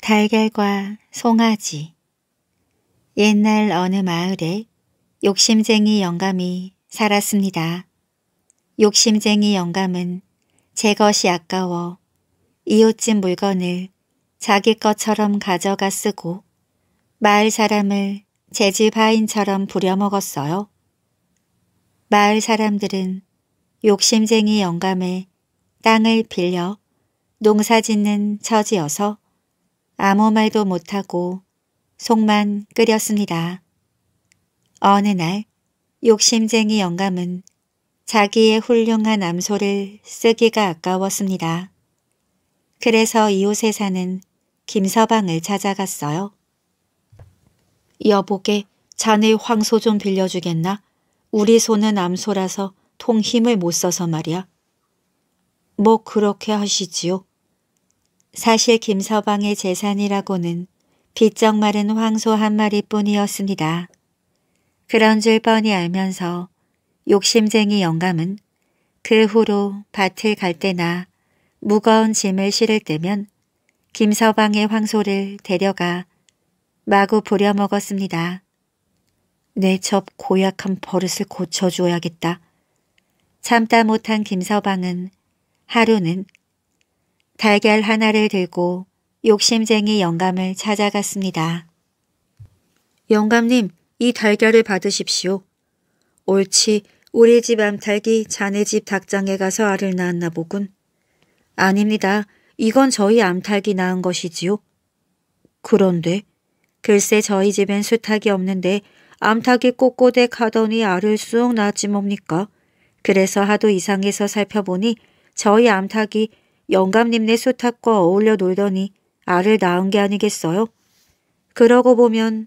달걀과 송아지 옛날 어느 마을에 욕심쟁이 영감이 살았습니다. 욕심쟁이 영감은 제 것이 아까워 이웃집 물건을 자기 것처럼 가져가 쓰고 마을 사람을 제 집 하인처럼 부려먹었어요. 마을 사람들은 욕심쟁이 영감의 땅을 빌려 농사짓는 처지여서 아무 말도 못하고 속만 끓였습니다. 어느 날 욕심쟁이 영감은 자기의 훌륭한 암소를 쓰기가 아까웠습니다. 그래서 이웃에 사는 김서방을 찾아갔어요. 여보게 자네 황소 좀 빌려주겠나? 우리 소는 암소라서 통 힘을 못 써서 말이야. 뭐 그렇게 하시지요. 사실 김서방의 재산이라고는 빚적 말은 황소 한 마리뿐이었습니다. 그런 줄 뻔히 알면서 욕심쟁이 영감은 그 후로 밭을 갈 때나 무거운 짐을 실을 때면 김서방의 황소를 데려가 마구 부려먹었습니다. 내 첩 고약한 버릇을 고쳐줘야겠다. 참다 못한 김서방은 하루는 달걀 하나를 들고 욕심쟁이 영감을 찾아갔습니다. 영감님, 이 달걀을 받으십시오. 옳지, 우리 집 암탉이 자네 집 닭장에 가서 알을 낳았나 보군. 아닙니다. 이건 저희 암탉이 낳은 것이지요. 그런데 글쎄 저희 집엔 수탉이 없는데 암탉이 꼬꼬대 가더니 알을 쑥 낳았지 뭡니까? 그래서 하도 이상해서 살펴보니 저희 암탉이 영감님네 수탉과 어울려 놀더니 알을 낳은 게 아니겠어요? 그러고 보면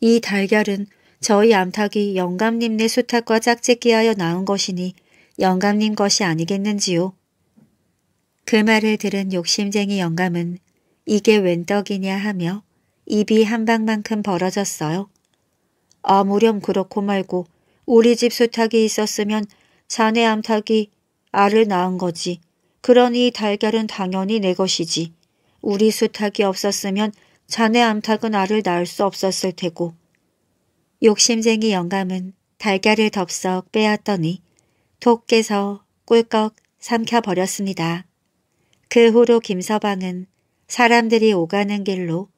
이 달걀은 저희 암탉이 영감님네 수탉과 짝짓기하여 낳은 것이니 영감님 것이 아니겠는지요. 그 말을 들은 욕심쟁이 영감은 이게 웬 떡이냐 하며 입이 한 방만큼 벌어졌어요. 아무렴 그렇고 말고 우리 집 수탉이 있었으면 자네 암탉이 알을 낳은 거지. 그러니 달걀은 당연히 내 것이지. 우리 수탉이 없었으면 자네 암탉은 알을 낳을 수 없었을 테고. 욕심쟁이 영감은 달걀을 덥석 빼앗더니 독께서 꿀꺽 삼켜버렸습니다. 그 후로 김서방은 사람들이 오가는 길로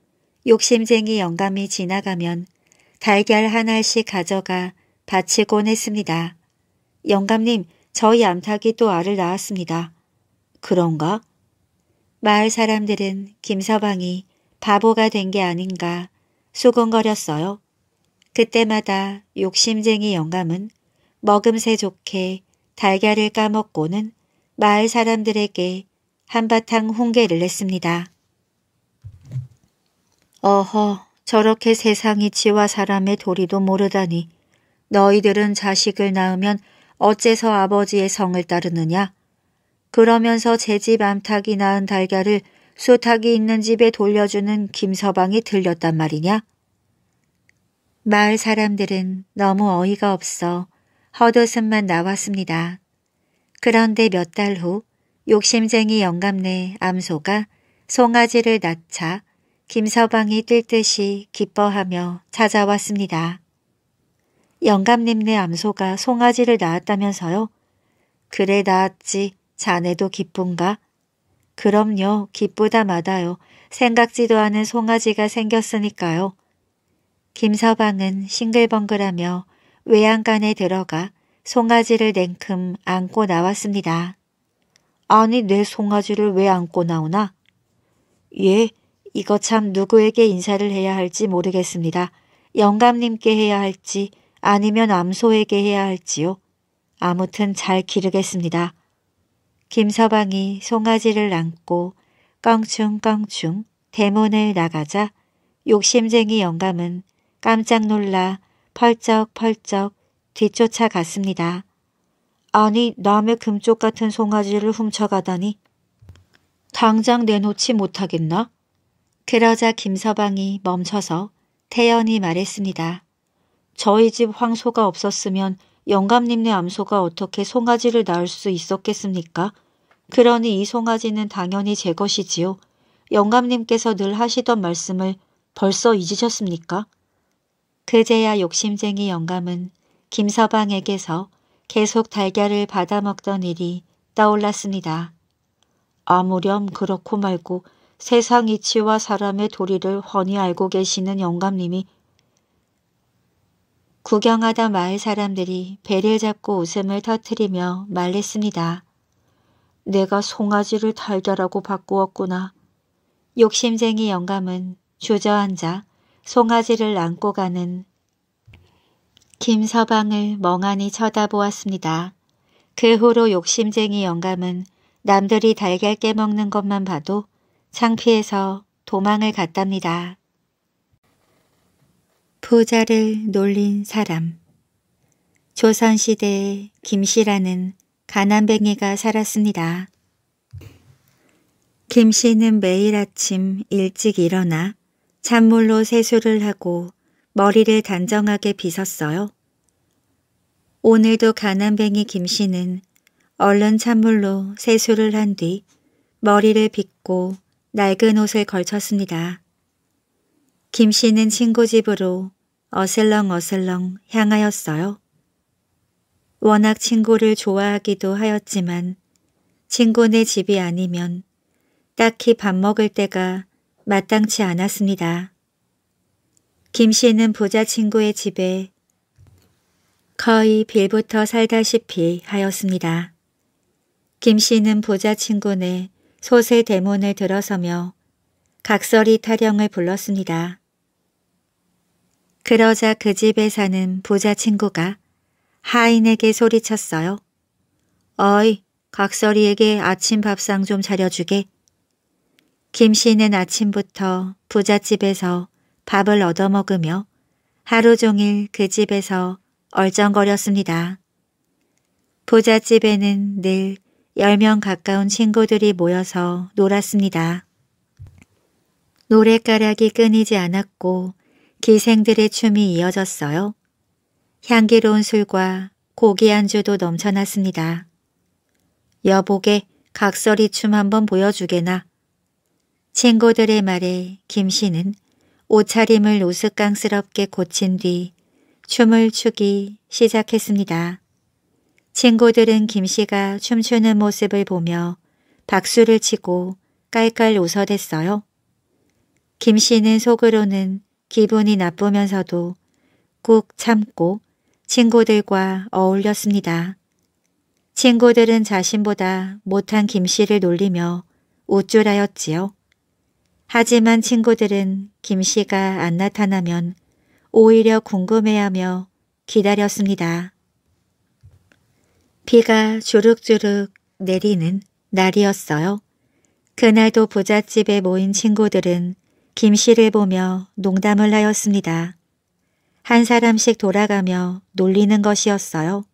욕심쟁이 영감이 지나가면 달걀 하나씩 가져가 바치곤 했습니다. 영감님, 저희 암탉이 또 알을 낳았습니다. 그런가? 마을 사람들은 김서방이 바보가 된 게 아닌가 수근거렸어요. 그때마다 욕심쟁이 영감은 먹음새 좋게 달걀을 까먹고는 마을 사람들에게 한바탕 홍계를 냈습니다. 어허 저렇게 세상이 지와 사람의 도리도 모르다니 너희들은 자식을 낳으면 어째서 아버지의 성을 따르느냐? 그러면서 제 집 암탉이 낳은 달걀을 수탉이 있는 집에 돌려주는 김서방이 들렸단 말이냐? 마을 사람들은 너무 어이가 없어 헛웃음만 나왔습니다. 그런데 몇 달 후 욕심쟁이 영감네 암소가 송아지를 낳자 김서방이 뛸 듯이 기뻐하며 찾아왔습니다. 영감님네 암소가 송아지를 낳았다면서요? 그래 낳았지. 자네도 기쁜가? 그럼요. 기쁘다 마다요. 생각지도 않은 송아지가 생겼으니까요. 김서방은 싱글벙글하며 외양간에 들어가 송아지를 냉큼 안고 나왔습니다. 아니 내 송아지를 왜 안고 나오나? 예, 이거 참 누구에게 인사를 해야 할지 모르겠습니다. 영감님께 해야 할지 아니면 암소에게 해야 할지요. 아무튼 잘 기르겠습니다. 김서방이 송아지를 안고 껑충껑충 대문을 나가자 욕심쟁이 영감은 깜짝 놀라 펄쩍펄쩍 뒤쫓아갔습니다. 아니 남의 금쪽 같은 송아지를 훔쳐가다니 당장 내놓지 못하겠나? 그러자 김서방이 멈춰서 태연이 말했습니다. 저희 집 황소가 없었으면 영감님네 암소가 어떻게 송아지를 낳을 수 있었겠습니까? 그러니 이 송아지는 당연히 제 것이지요. 영감님께서 늘 하시던 말씀을 벌써 잊으셨습니까? 그제야 욕심쟁이 영감은 김서방에게서 계속 달걀을 받아먹던 일이 떠올랐습니다. 아무렴 그렇고 말고 세상 이치와 사람의 도리를 훤히 알고 계시는 영감님이 구경하다 마을 사람들이 배를 잡고 웃음을 터뜨리며 말했습니다. 내가 송아지를 달걀하고 바꾸었구나. 욕심쟁이 영감은 주저앉아 송아지를 안고 가는 김서방을 멍하니 쳐다보았습니다. 그 후로 욕심쟁이 영감은 남들이 달걀 깨먹는 것만 봐도 창피해서 도망을 갔답니다. 부자를 놀린 사람 조선시대의 김씨라는 가난뱅이가 살았습니다. 김 씨는 매일 아침 일찍 일어나 찬물로 세수를 하고 머리를 단정하게 빗었어요. 오늘도 가난뱅이 김 씨는 얼른 찬물로 세수를 한 뒤 머리를 빗고 낡은 옷을 걸쳤습니다. 김 씨는 친구 집으로 어슬렁어슬렁 향하였어요. 워낙 친구를 좋아하기도 하였지만 친구네 집이 아니면 딱히 밥 먹을 때가 마땅치 않았습니다. 김 씨는 부자 친구의 집에 거의 빌부터 살다시피 하였습니다. 김 씨는 부자 친구네 소세 대문을 들어서며 각설이 타령을 불렀습니다. 그러자 그 집에 사는 부자 친구가 하인에게 소리쳤어요. 어이, 각설이에게 아침 밥상 좀 차려주게. 김 씨는 아침부터 부잣집에서 밥을 얻어먹으며 하루 종일 그 집에서 얼쩡거렸습니다. 부잣집에는 늘 10명 가까운 친구들이 모여서 놀았습니다. 노래가락이 끊이지 않았고 기생들의 춤이 이어졌어요. 향기로운 술과 고기 안주도 넘쳐났습니다. 여복에 각설이 춤 한번 보여주게나. 친구들의 말에 김 씨는 옷차림을 우스꽝스럽게 고친 뒤 춤을 추기 시작했습니다. 친구들은 김 씨가 춤추는 모습을 보며 박수를 치고 깔깔 웃어댔어요. 김 씨는 속으로는 기분이 나쁘면서도 꾹 참고 친구들과 어울렸습니다. 친구들은 자신보다 못한 김 씨를 놀리며 우쭐하였지요. 하지만 친구들은 김 씨가 안 나타나면 오히려 궁금해하며 기다렸습니다. 비가 주룩주룩 내리는 날이었어요. 그날도 부잣집에 모인 친구들은 김 씨를 보며 농담을 하였습니다. 한 사람씩 돌아가며 놀리는 것이었어요.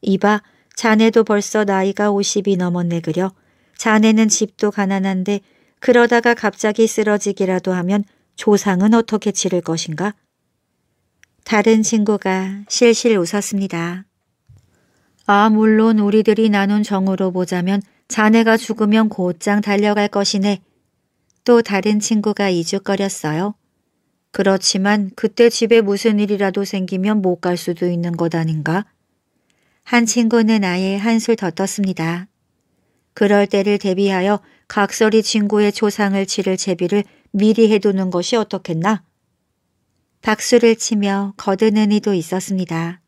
이봐, 자네도 벌써 나이가 50이 넘었네 그려. 자네는 집도 가난한데 그러다가 갑자기 쓰러지기라도 하면 조상은 어떻게 지를 것인가? 다른 친구가 실실 웃었습니다. 아 물론 우리들이 나눈 정으로 보자면 자네가 죽으면 곧장 달려갈 것이네. 또 다른 친구가 이죽거렸어요. 그렇지만 그때 집에 무슨 일이라도 생기면 못 갈 수도 있는 것 아닌가? 한 친구는 아예 한술 더 떴습니다. 그럴 때를 대비하여 각설이 친구의 조상을 치를 제비를 미리 해두는 것이 어떻겠나? 박수를 치며 거드는 이도 있었습니다.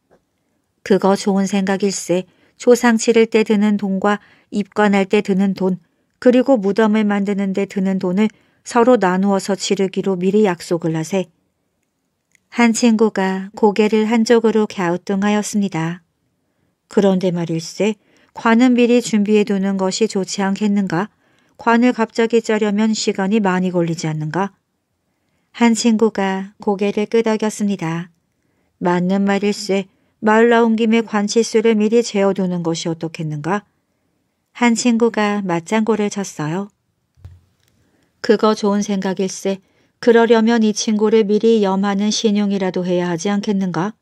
그거 좋은 생각일세 조상 치를 때 드는 돈과 입관할 때 드는 돈 그리고 무덤을 만드는 데 드는 돈을 서로 나누어서 치르기로 미리 약속을 하세 한 친구가 고개를 한쪽으로 갸우뚱하였습니다. 그런데 말일세 관은 미리 준비해두는 것이 좋지 않겠는가? 관을 갑자기 짜려면 시간이 많이 걸리지 않는가? 한 친구가 고개를 끄덕였습니다. 맞는 말일세 말 나온 김에 관치수를 미리 재어두는 것이 어떻겠는가? 한 친구가 맞장구를 쳤어요. 그거 좋은 생각일세. 그러려면 이 친구를 미리 염하는 신용이라도 해야 하지 않겠는가?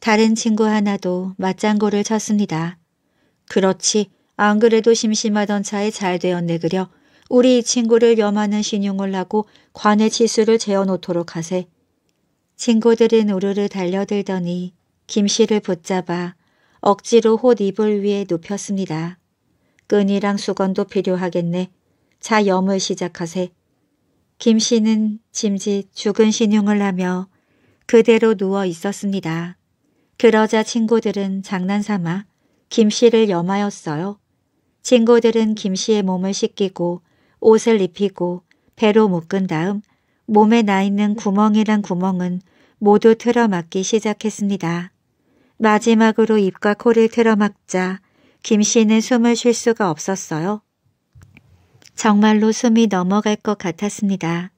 다른 친구 하나도 맞장구를 쳤습니다. 그렇지. 안 그래도 심심하던 차에 잘 되었네 그려. 우리 이 친구를 염하는 신용을 하고 관의 치수를 재어놓도록 하세. 친구들은 우르르 달려들더니 김 씨를 붙잡아 억지로 홀 입을 위에 눕혔습니다. 끈이랑 수건도 필요하겠네. 자염을 시작하세. 김 씨는 짐짓 죽은 신용을 하며 그대로 누워 있었습니다. 그러자 친구들은 장난삼아 김 씨를 염하였어요. 친구들은 김 씨의 몸을 씻기고 옷을 입히고 배로 묶은 다음 몸에 나 있는 구멍이란 구멍은 모두 틀어막기 시작했습니다. 마지막으로 입과 코를 틀어막자 김 씨는 숨을 쉴 수가 없었어요. 정말로 숨이 넘어갈 것 같았습니다.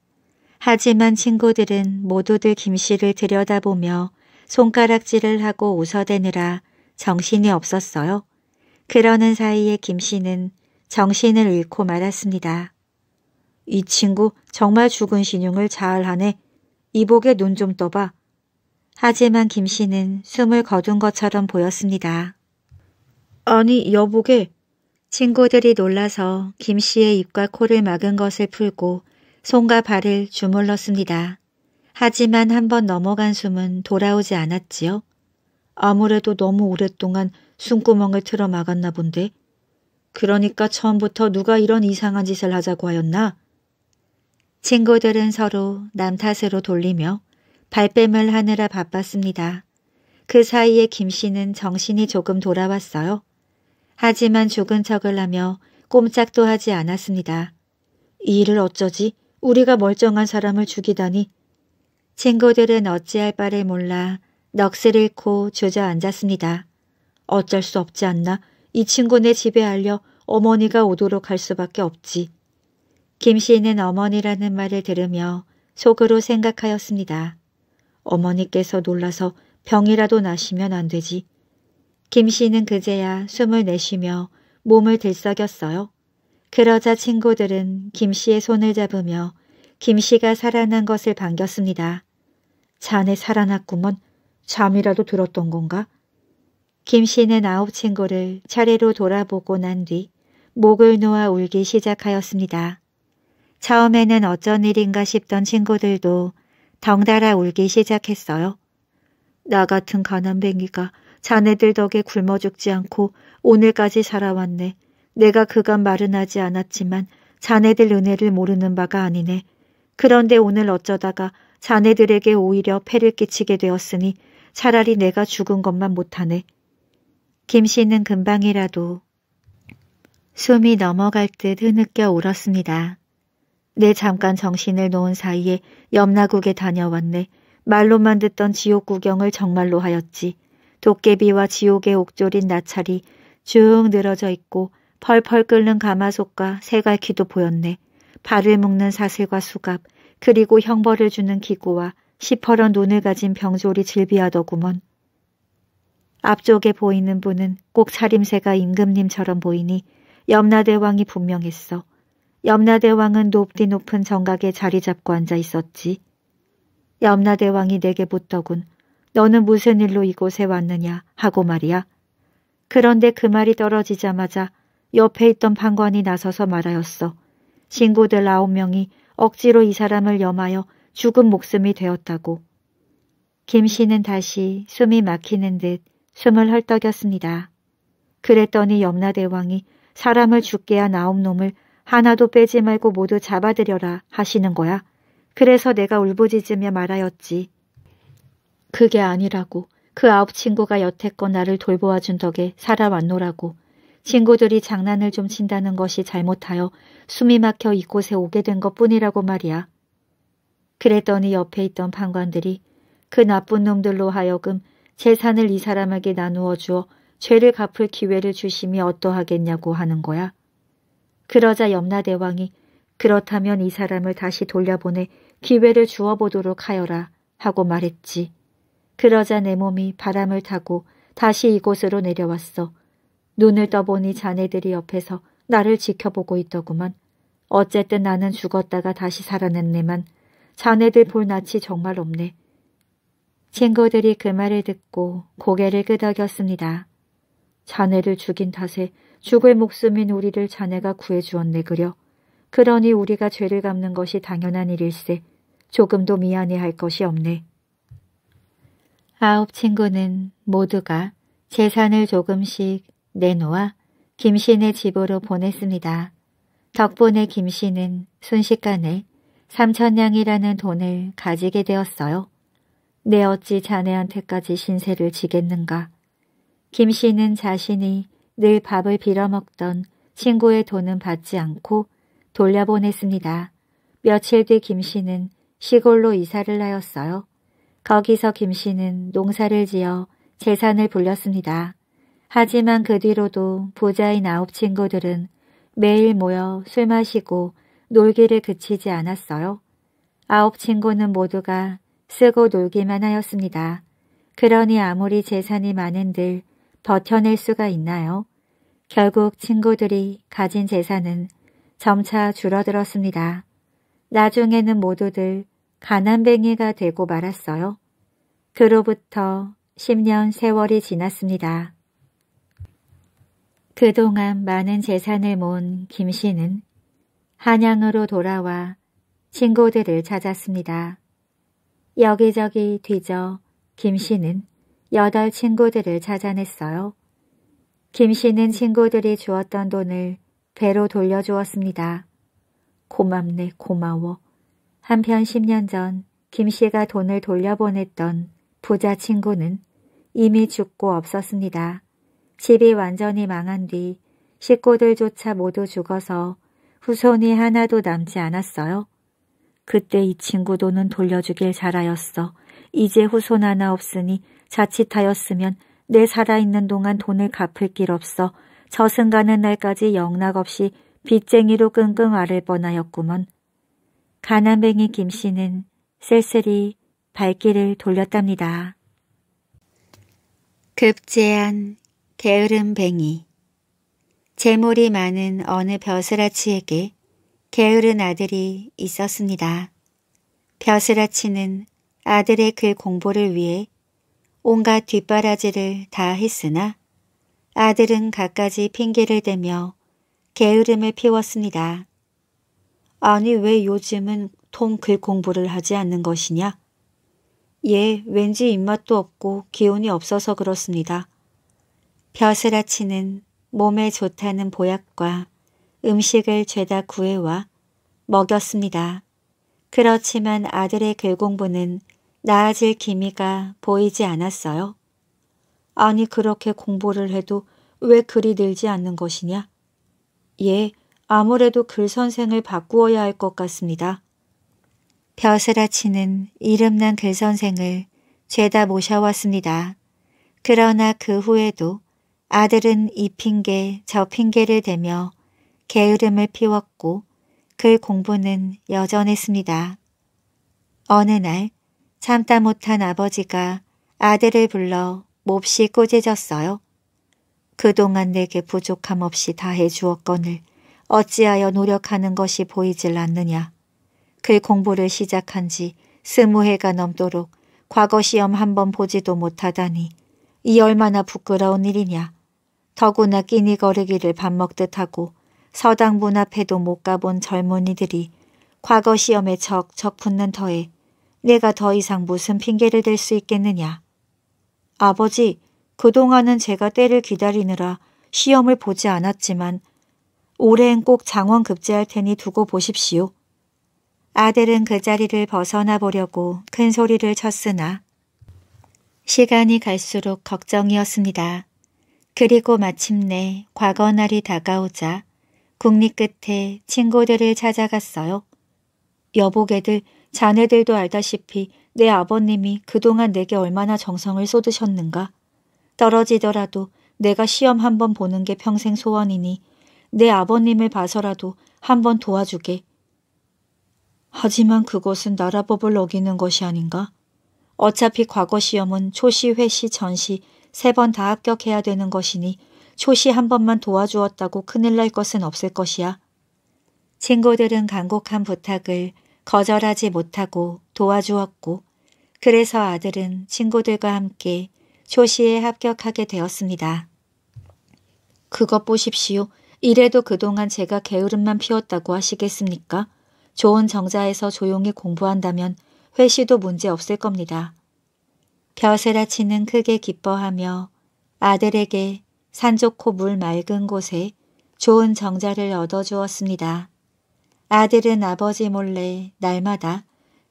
하지만 친구들은 모두들 김 씨를 들여다보며 손가락질을 하고 웃어대느라 정신이 없었어요. 그러는 사이에 김 씨는 정신을 잃고 말았습니다. 이 친구 정말 죽은 신용을 잘하네. 이복에 눈 좀 떠봐. 하지만 김 씨는 숨을 거둔 것처럼 보였습니다. 아니 여보게 친구들이 놀라서 김 씨의 입과 코를 막은 것을 풀고 손과 발을 주물렀습니다. 하지만 한번 넘어간 숨은 돌아오지 않았지요. 아무래도 너무 오랫동안 숨구멍을 틀어 막았나 본데. 그러니까 처음부터 누가 이런 이상한 짓을 하자고 하였나? 친구들은 서로 남 탓으로 돌리며 발뺌을 하느라 바빴습니다. 그 사이에 김 씨는 정신이 조금 돌아왔어요. 하지만 죽은 척을 하며 꼼짝도 하지 않았습니다. 이 일을 어쩌지? 우리가 멀쩡한 사람을 죽이다니. 친구들은 어찌할 바를 몰라 넋을 잃고 주저앉았습니다. 어쩔 수 없지 않나? 이 친구네 집에 알려 어머니가 오도록 할 수밖에 없지. 김 씨는 어머니라는 말을 들으며 속으로 생각하였습니다. 어머니께서 놀라서 병이라도 나시면 안 되지. 김 씨는 그제야 숨을 내쉬며 몸을 들썩였어요. 그러자 친구들은 김 씨의 손을 잡으며 김 씨가 살아난 것을 반겼습니다. 자네 살아났구먼. 잠이라도 들었던 건가? 김 씨는 아홉 친구를 차례로 돌아보고 난 뒤 목을 놓아 울기 시작하였습니다. 처음에는 어쩐 일인가 싶던 친구들도 덩달아 울기 시작했어요. 나 같은 가난뱅이가 자네들 덕에 굶어 죽지 않고 오늘까지 살아왔네. 내가 그간 말은 하지 않았지만 자네들 은혜를 모르는 바가 아니네. 그런데 오늘 어쩌다가 자네들에게 오히려 폐를 끼치게 되었으니 차라리 내가 죽은 것만 못하네. 김 씨는 금방이라도 숨이 넘어갈 듯 흐느껴 울었습니다. 내 네, 잠깐 정신을 놓은 사이에 염라국에 다녀왔네. 말로만 듣던 지옥 구경을 정말로 하였지. 도깨비와 지옥의 옥졸인 나찰이 쭉 늘어져 있고 펄펄 끓는 가마솥과 새갈퀴도 보였네. 발을 묶는 사슬과 수갑, 그리고 형벌을 주는 기구와 시퍼런 눈을 가진 병졸이 질비하더구먼. 앞쪽에 보이는 분은 꼭 차림새가 임금님처럼 보이니 염라대왕이 분명했어. 염라대왕은 높디 높은 정각에 자리 잡고 앉아 있었지. 염라대왕이 내게 묻더군. 너는 무슨 일로 이곳에 왔느냐 하고 말이야. 그런데 그 말이 떨어지자마자 옆에 있던 판관이 나서서 말하였어. 친구들 아홉 명이 억지로 이 사람을 염하여 죽은 목숨이 되었다고. 김 씨는 다시 숨이 막히는 듯 숨을 헐떡였습니다. 그랬더니 염라대왕이 사람을 죽게 한 아홉 놈을 하나도 빼지 말고 모두 잡아들여라 하시는 거야. 그래서 내가 울부짖으며 말하였지. 그게 아니라고 그 아홉 친구가 여태껏 나를 돌보아 준 덕에 살아왔노라고 친구들이 장난을 좀 친다는 것이 잘못하여 숨이 막혀 이곳에 오게 된 것뿐이라고 말이야. 그랬더니 옆에 있던 판관들이 그 나쁜 놈들로 하여금 재산을 이 사람에게 나누어 주어 죄를 갚을 기회를 주심이 어떠하겠냐고 하는 거야. 그러자 염라대왕이 그렇다면 이 사람을 다시 돌려보내 기회를 주어보도록 하여라 하고 말했지. 그러자 내 몸이 바람을 타고 다시 이곳으로 내려왔어. 눈을 떠보니 자네들이 옆에서 나를 지켜보고 있더구만. 어쨌든 나는 죽었다가 다시 살아났네만 자네들 볼 낯이 정말 없네. 친구들이 그 말을 듣고 고개를 끄덕였습니다. 자네를 죽인 탓에 죽을 목숨인 우리를 자네가 구해주었네 그려. 그러니 우리가 죄를 갚는 것이 당연한 일일세. 조금도 미안해할 것이 없네. 아홉 친구는 모두가 재산을 조금씩 내놓아 김씨네 집으로 보냈습니다. 덕분에 김씨는 순식간에 삼천냥이라는 돈을 가지게 되었어요. 내 어찌 자네한테까지 신세를 지겠는가. 김씨는 자신이 늘 밥을 빌어먹던 친구의 돈은 받지 않고 돌려보냈습니다. 며칠 뒤 김씨는 시골로 이사를 나였어요 거기서 김 씨는 농사를 지어 재산을 불렸습니다. 하지만 그 뒤로도 부자인 아홉 친구들은 매일 모여 술 마시고 놀기를 그치지 않았어요. 아홉 친구는 모두가 쓰고 놀기만 하였습니다. 그러니 아무리 재산이 많은들 버텨낼 수가 있나요? 결국 친구들이 가진 재산은 점차 줄어들었습니다. 나중에는 모두들 가난뱅이가 되고 말았어요. 그로부터 10년 세월이 지났습니다. 그동안 많은 재산을 모은 김 씨는 한양으로 돌아와 친구들을 찾았습니다. 여기저기 뒤져 김 씨는 여덟 친구들을 찾아냈어요. 김 씨는 친구들이 주었던 돈을 배로 돌려주었습니다. 고맙네 고마워. 한편 10년 전 김씨가 돈을 돌려보냈던 부자 친구는 이미 죽고 없었습니다. 집이 완전히 망한 뒤 식구들조차 모두 죽어서 후손이 하나도 남지 않았어요. 그때 이 친구 돈은 돌려주길 잘하였어. 이제 후손 하나 없으니 자칫하였으면 내 살아있는 동안 돈을 갚을 길 없어 저승 가는 날까지 영락 없이 빚쟁이로 끙끙 앓을 뻔하였구먼. 가난뱅이 김 씨는 쓸쓸히 발길을 돌렸답니다. 급제한 게으름뱅이 재물이 많은 어느 벼슬아치에게 게으른 아들이 있었습니다. 벼슬아치는 아들의 그 공부를 위해 온갖 뒷바라지를 다 했으나 아들은 갖가지 핑계를 대며 게으름을 피웠습니다. 아니 왜 요즘은 통 글 공부를 하지 않는 것이냐? 예, 왠지 입맛도 없고 기운이 없어서 그렇습니다. 벼슬아치는 몸에 좋다는 보약과 음식을 죄다 구해와 먹였습니다. 그렇지만 아들의 글공부는 나아질 기미가 보이지 않았어요. 아니 그렇게 공부를 해도 왜 그리 늘지 않는 것이냐? 예, 아무래도 글 선생을 바꾸어야 할 것 같습니다. 벼슬아치는 이름난 글 선생을 죄다 모셔왔습니다. 그러나 그 후에도 아들은 이 핑계 저 핑계를 대며 게으름을 피웠고 글 공부는 여전했습니다. 어느 날 참다 못한 아버지가 아들을 불러 몹시 꾸짖었어요 그동안 내게 부족함 없이 다 해주었거늘 어찌하여 노력하는 것이 보이질 않느냐. 그 공부를 시작한 지 스무 해가 넘도록 과거 시험 한 번 보지도 못하다니 이 얼마나 부끄러운 일이냐. 더구나 끼니 거르기를 밥 먹듯 하고 서당 문 앞에도 못 가본 젊은이들이 과거 시험에 적적 붙는 터에 내가 더 이상 무슨 핑계를 댈 수 있겠느냐. 아버지, 그동안은 제가 때를 기다리느라 시험을 보지 않았지만 올해엔 꼭 장원 급제할 테니 두고 보십시오. 아들은 그 자리를 벗어나 보려고 큰 소리를 쳤으나 시간이 갈수록 걱정이었습니다. 그리고 마침내 과거 날이 다가오자 국립 끝에 친구들을 찾아갔어요. 여보게들 자네들도 알다시피 내 아버님이 그동안 내게 얼마나 정성을 쏟으셨는가. 떨어지더라도 내가 시험 한번 보는 게 평생 소원이니 내 아버님을 봐서라도 한 번 도와주게. 하지만 그것은 나라법을 어기는 것이 아닌가? 어차피 과거 시험은 초시, 회시, 전시 세 번 다 합격해야 되는 것이니 초시 한 번만 도와주었다고 큰일 날 것은 없을 것이야. 친구들은 간곡한 부탁을 거절하지 못하고 도와주었고 그래서 아들은 친구들과 함께 초시에 합격하게 되었습니다. 그것 보십시오. 이래도 그동안 제가 게으름만 피웠다고 하시겠습니까? 좋은 정자에서 조용히 공부한다면 회시도 문제 없을 겁니다. 벼슬아치는 크게 기뻐하며 아들에게 산 좋고 물 맑은 곳에 좋은 정자를 얻어주었습니다. 아들은 아버지 몰래 날마다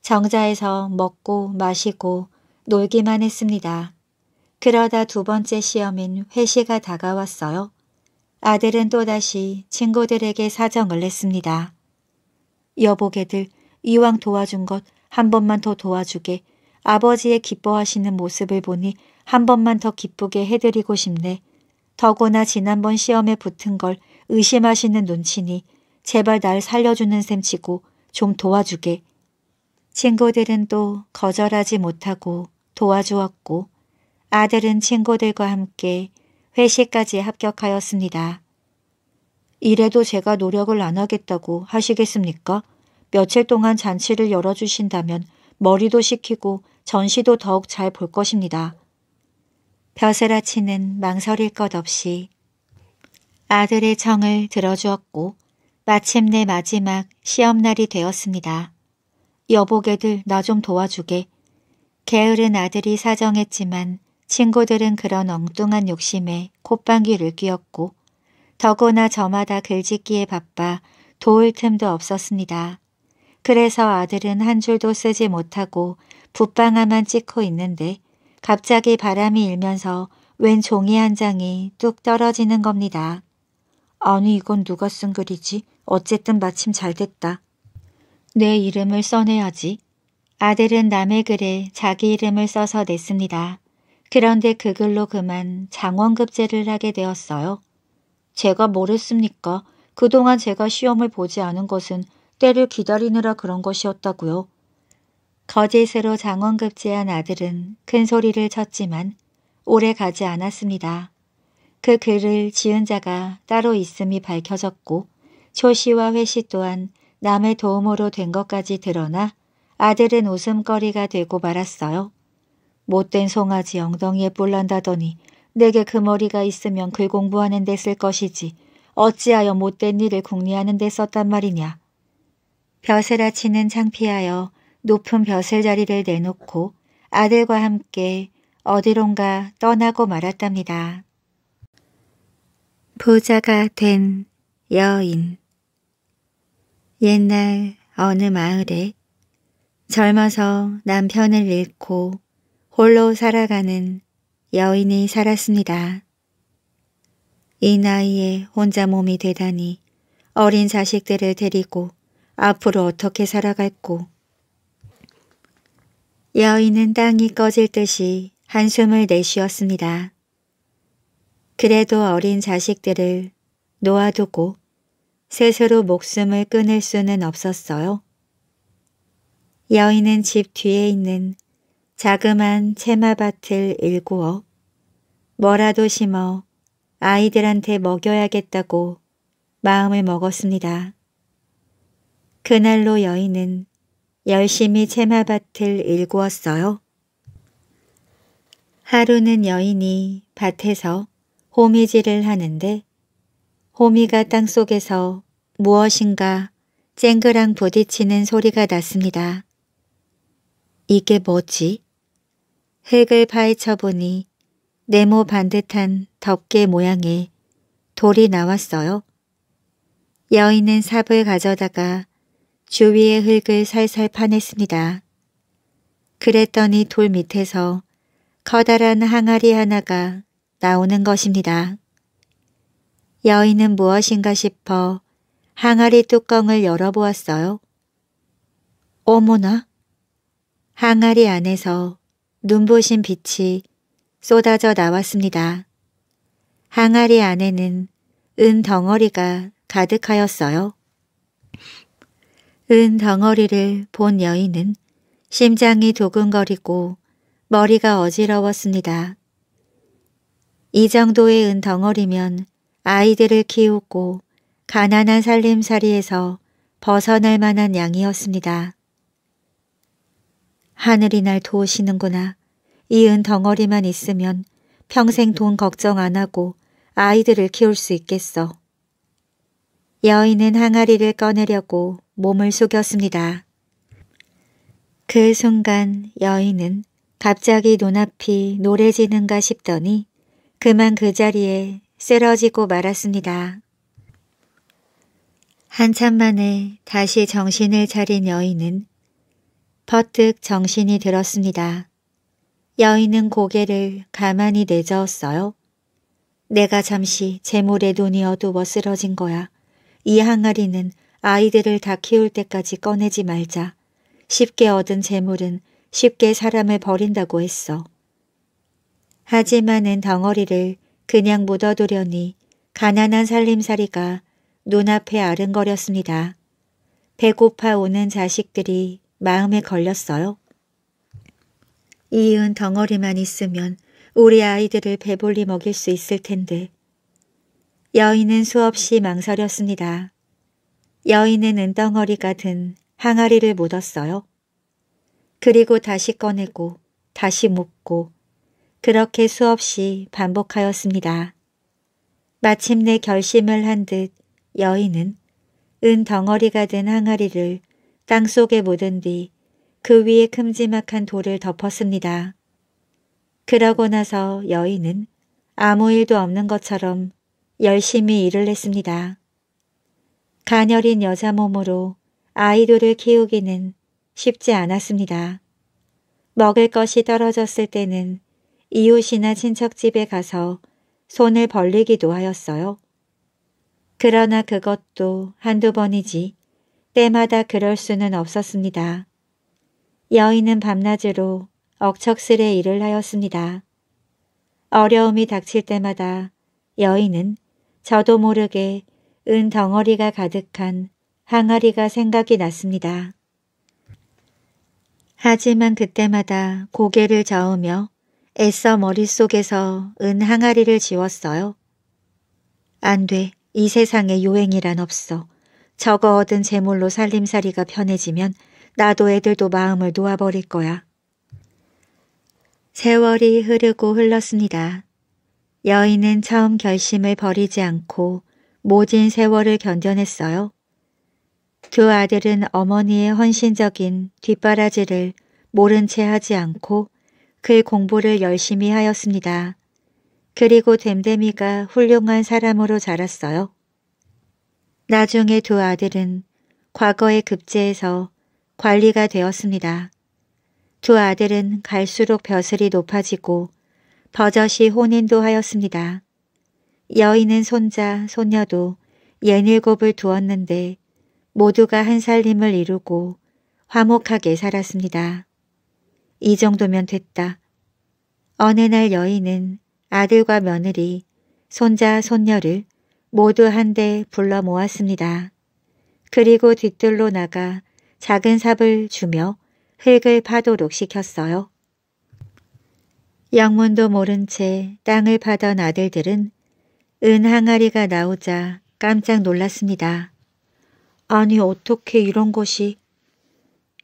정자에서 먹고 마시고 놀기만 했습니다. 그러다 두 번째 시험인 회시가 다가왔어요. 아들은 또다시 친구들에게 사정을 냈습니다. 여보게들 이왕 도와준 것 한 번만 더 도와주게 아버지의 기뻐하시는 모습을 보니 한 번만 더 기쁘게 해드리고 싶네. 더구나 지난번 시험에 붙은 걸 의심하시는 눈치니 제발 날 살려주는 셈 치고 좀 도와주게. 친구들은 또 거절하지 못하고 도와주었고 아들은 친구들과 함께 회시까지 합격하였습니다. 이래도 제가 노력을 안 하겠다고 하시겠습니까? 며칠 동안 잔치를 열어주신다면 머리도 식히고 전시도 더욱 잘 볼 것입니다. 벼슬아치는 망설일 것 없이 아들의 청을 들어주었고 마침내 마지막 시험날이 되었습니다. 여보게들 나 좀 도와주게. 게으른 아들이 사정했지만 친구들은 그런 엉뚱한 욕심에 콧방귀를 뀌었고 더구나 저마다 글짓기에 바빠 도울 틈도 없었습니다. 그래서 아들은 한 줄도 쓰지 못하고 붓방아만 찍고 있는데 갑자기 바람이 일면서 웬 종이 한 장이 뚝 떨어지는 겁니다. 아니 이건 누가 쓴 글이지? 어쨌든 마침 잘 됐다. 내 이름을 써내야지. 아들은 남의 글에 자기 이름을 써서 냈습니다. 그런데 그걸로 그만 장원급제를 하게 되었어요. 제가 뭘 했습니까? 그동안 제가 시험을 보지 않은 것은 때를 기다리느라 그런 것이었다고요. 거짓으로 장원급제한 아들은 큰 소리를 쳤지만 오래 가지 않았습니다. 그 글을 지은 자가 따로 있음이 밝혀졌고 조시와 회씨 또한 남의 도움으로 된 것까지 드러나 아들은 웃음거리가 되고 말았어요. 못된 송아지 엉덩이에 뿔난다더니 내게 그 머리가 있으면 글 공부하는 데 쓸 것이지 어찌하여 못된 일을 궁리하는 데 썼단 말이냐. 벼슬아치는 창피하여 높은 벼슬 자리를 내놓고 아들과 함께 어디론가 떠나고 말았답니다. 부자가 된 여인 옛날 어느 마을에 젊어서 남편을 잃고 홀로 살아가는 여인이 살았습니다. 이 나이에 혼자 몸이 되다니 어린 자식들을 데리고 앞으로 어떻게 살아갈꼬. 여인은 땅이 꺼질 듯이 한숨을 내쉬었습니다. 그래도 어린 자식들을 놓아두고 스스로 목숨을 끊을 수는 없었어요. 여인은 집 뒤에 있는 자그만 채마밭을 일구어 뭐라도 심어 아이들한테 먹여야겠다고 마음을 먹었습니다. 그날로 여인은 열심히 채마밭을 일구었어요. 하루는 여인이 밭에서 호미질을 하는데 호미가 땅속에서 무엇인가 쨍그랑 부딪히는 소리가 났습니다. 이게 뭐지? 흙을 파헤쳐보니 네모 반듯한 덮개 모양의 돌이 나왔어요. 여인은 삽을 가져다가 주위의 흙을 살살 파냈습니다. 그랬더니 돌 밑에서 커다란 항아리 하나가 나오는 것입니다. 여인은 무엇인가 싶어 항아리 뚜껑을 열어보았어요. 어머나! 항아리 안에서 눈부신 빛이 쏟아져 나왔습니다. 항아리 안에는 은 덩어리가 가득하였어요. 은 덩어리를 본 여인은 심장이 두근거리고 머리가 어지러웠습니다. 이 정도의 은 덩어리면 아이들을 키우고 가난한 살림살이에서 벗어날 만한 양이었습니다. 하늘이 날 도우시는구나. 이은 덩어리만 있으면 평생 돈 걱정 안 하고 아이들을 키울 수 있겠어. 여인은 항아리를 꺼내려고 몸을 숙였습니다. 그 순간 여인은 갑자기 눈앞이 노래지는가 싶더니 그만 그 자리에 쓰러지고 말았습니다. 한참 만에 다시 정신을 차린 여인은 퍼뜩 정신이 들었습니다. 여인은 고개를 가만히 내저었어요. 내가 잠시 재물의 눈이 어두워 쓰러진 거야. 이 항아리는 아이들을 다 키울 때까지 꺼내지 말자. 쉽게 얻은 재물은 쉽게 사람을 버린다고 했어. 하지만은 덩어리를 그냥 묻어두려니 가난한 살림살이가 눈앞에 아른거렸습니다. 배고파 오는 자식들이 마음에 걸렸어요. 이 은 덩어리만 있으면 우리 아이들을 배불리 먹일 수 있을 텐데. 여인은 수없이 망설였습니다. 여인은 은덩어리가 든 항아리를 묻었어요. 그리고 다시 꺼내고 다시 묻고 그렇게 수없이 반복하였습니다. 마침내 결심을 한 듯 여인은 은덩어리가 든 항아리를 땅 속에 묻은 뒤 그 위에 큼지막한 돌을 덮었습니다. 그러고 나서 여인은 아무 일도 없는 것처럼 열심히 일을 했습니다. 가녀린 여자 몸으로 아이돌을 키우기는 쉽지 않았습니다. 먹을 것이 떨어졌을 때는 이웃이나 친척집에 가서 손을 벌리기도 하였어요. 그러나 그것도 한두 번이지 때마다 그럴 수는 없었습니다. 여인은 밤낮으로 억척스레 일을 하였습니다. 어려움이 닥칠 때마다 여인은 저도 모르게 은 덩어리가 가득한 항아리가 생각이 났습니다. 하지만 그때마다 고개를 저으며 애써 머릿속에서 은 항아리를 지웠어요. 안 돼, 이 세상에 요행이란 없어. 저거 얻은 재물로 살림살이가 편해지면 나도 애들도 마음을 놓아버릴 거야. 세월이 흐르고 흘렀습니다. 여인은 처음 결심을 버리지 않고 모진 세월을 견뎌냈어요. 두 아들은 어머니의 헌신적인 뒷바라지를 모른 채 하지 않고 그 공부를 열심히 하였습니다. 그리고 댐댐이가 훌륭한 사람으로 자랐어요. 나중에 두 아들은 과거의 급제에서 관리가 되었습니다. 두 아들은 갈수록 벼슬이 높아지고 버젓이 혼인도 하였습니다. 여인은 손자, 손녀도 예닐곱을 두었는데 모두가 한 살림을 이루고 화목하게 살았습니다. 이 정도면 됐다. 어느 날 여인은 아들과 며느리, 손자, 손녀를 모두 한데 불러 모았습니다. 그리고 뒤뜰로 나가 작은 삽을 주며 흙을 파도록 시켰어요. 영문도 모른 채 땅을 파던 아들들은 은 항아리가 나오자 깜짝 놀랐습니다. 아니 어떻게 이런 것이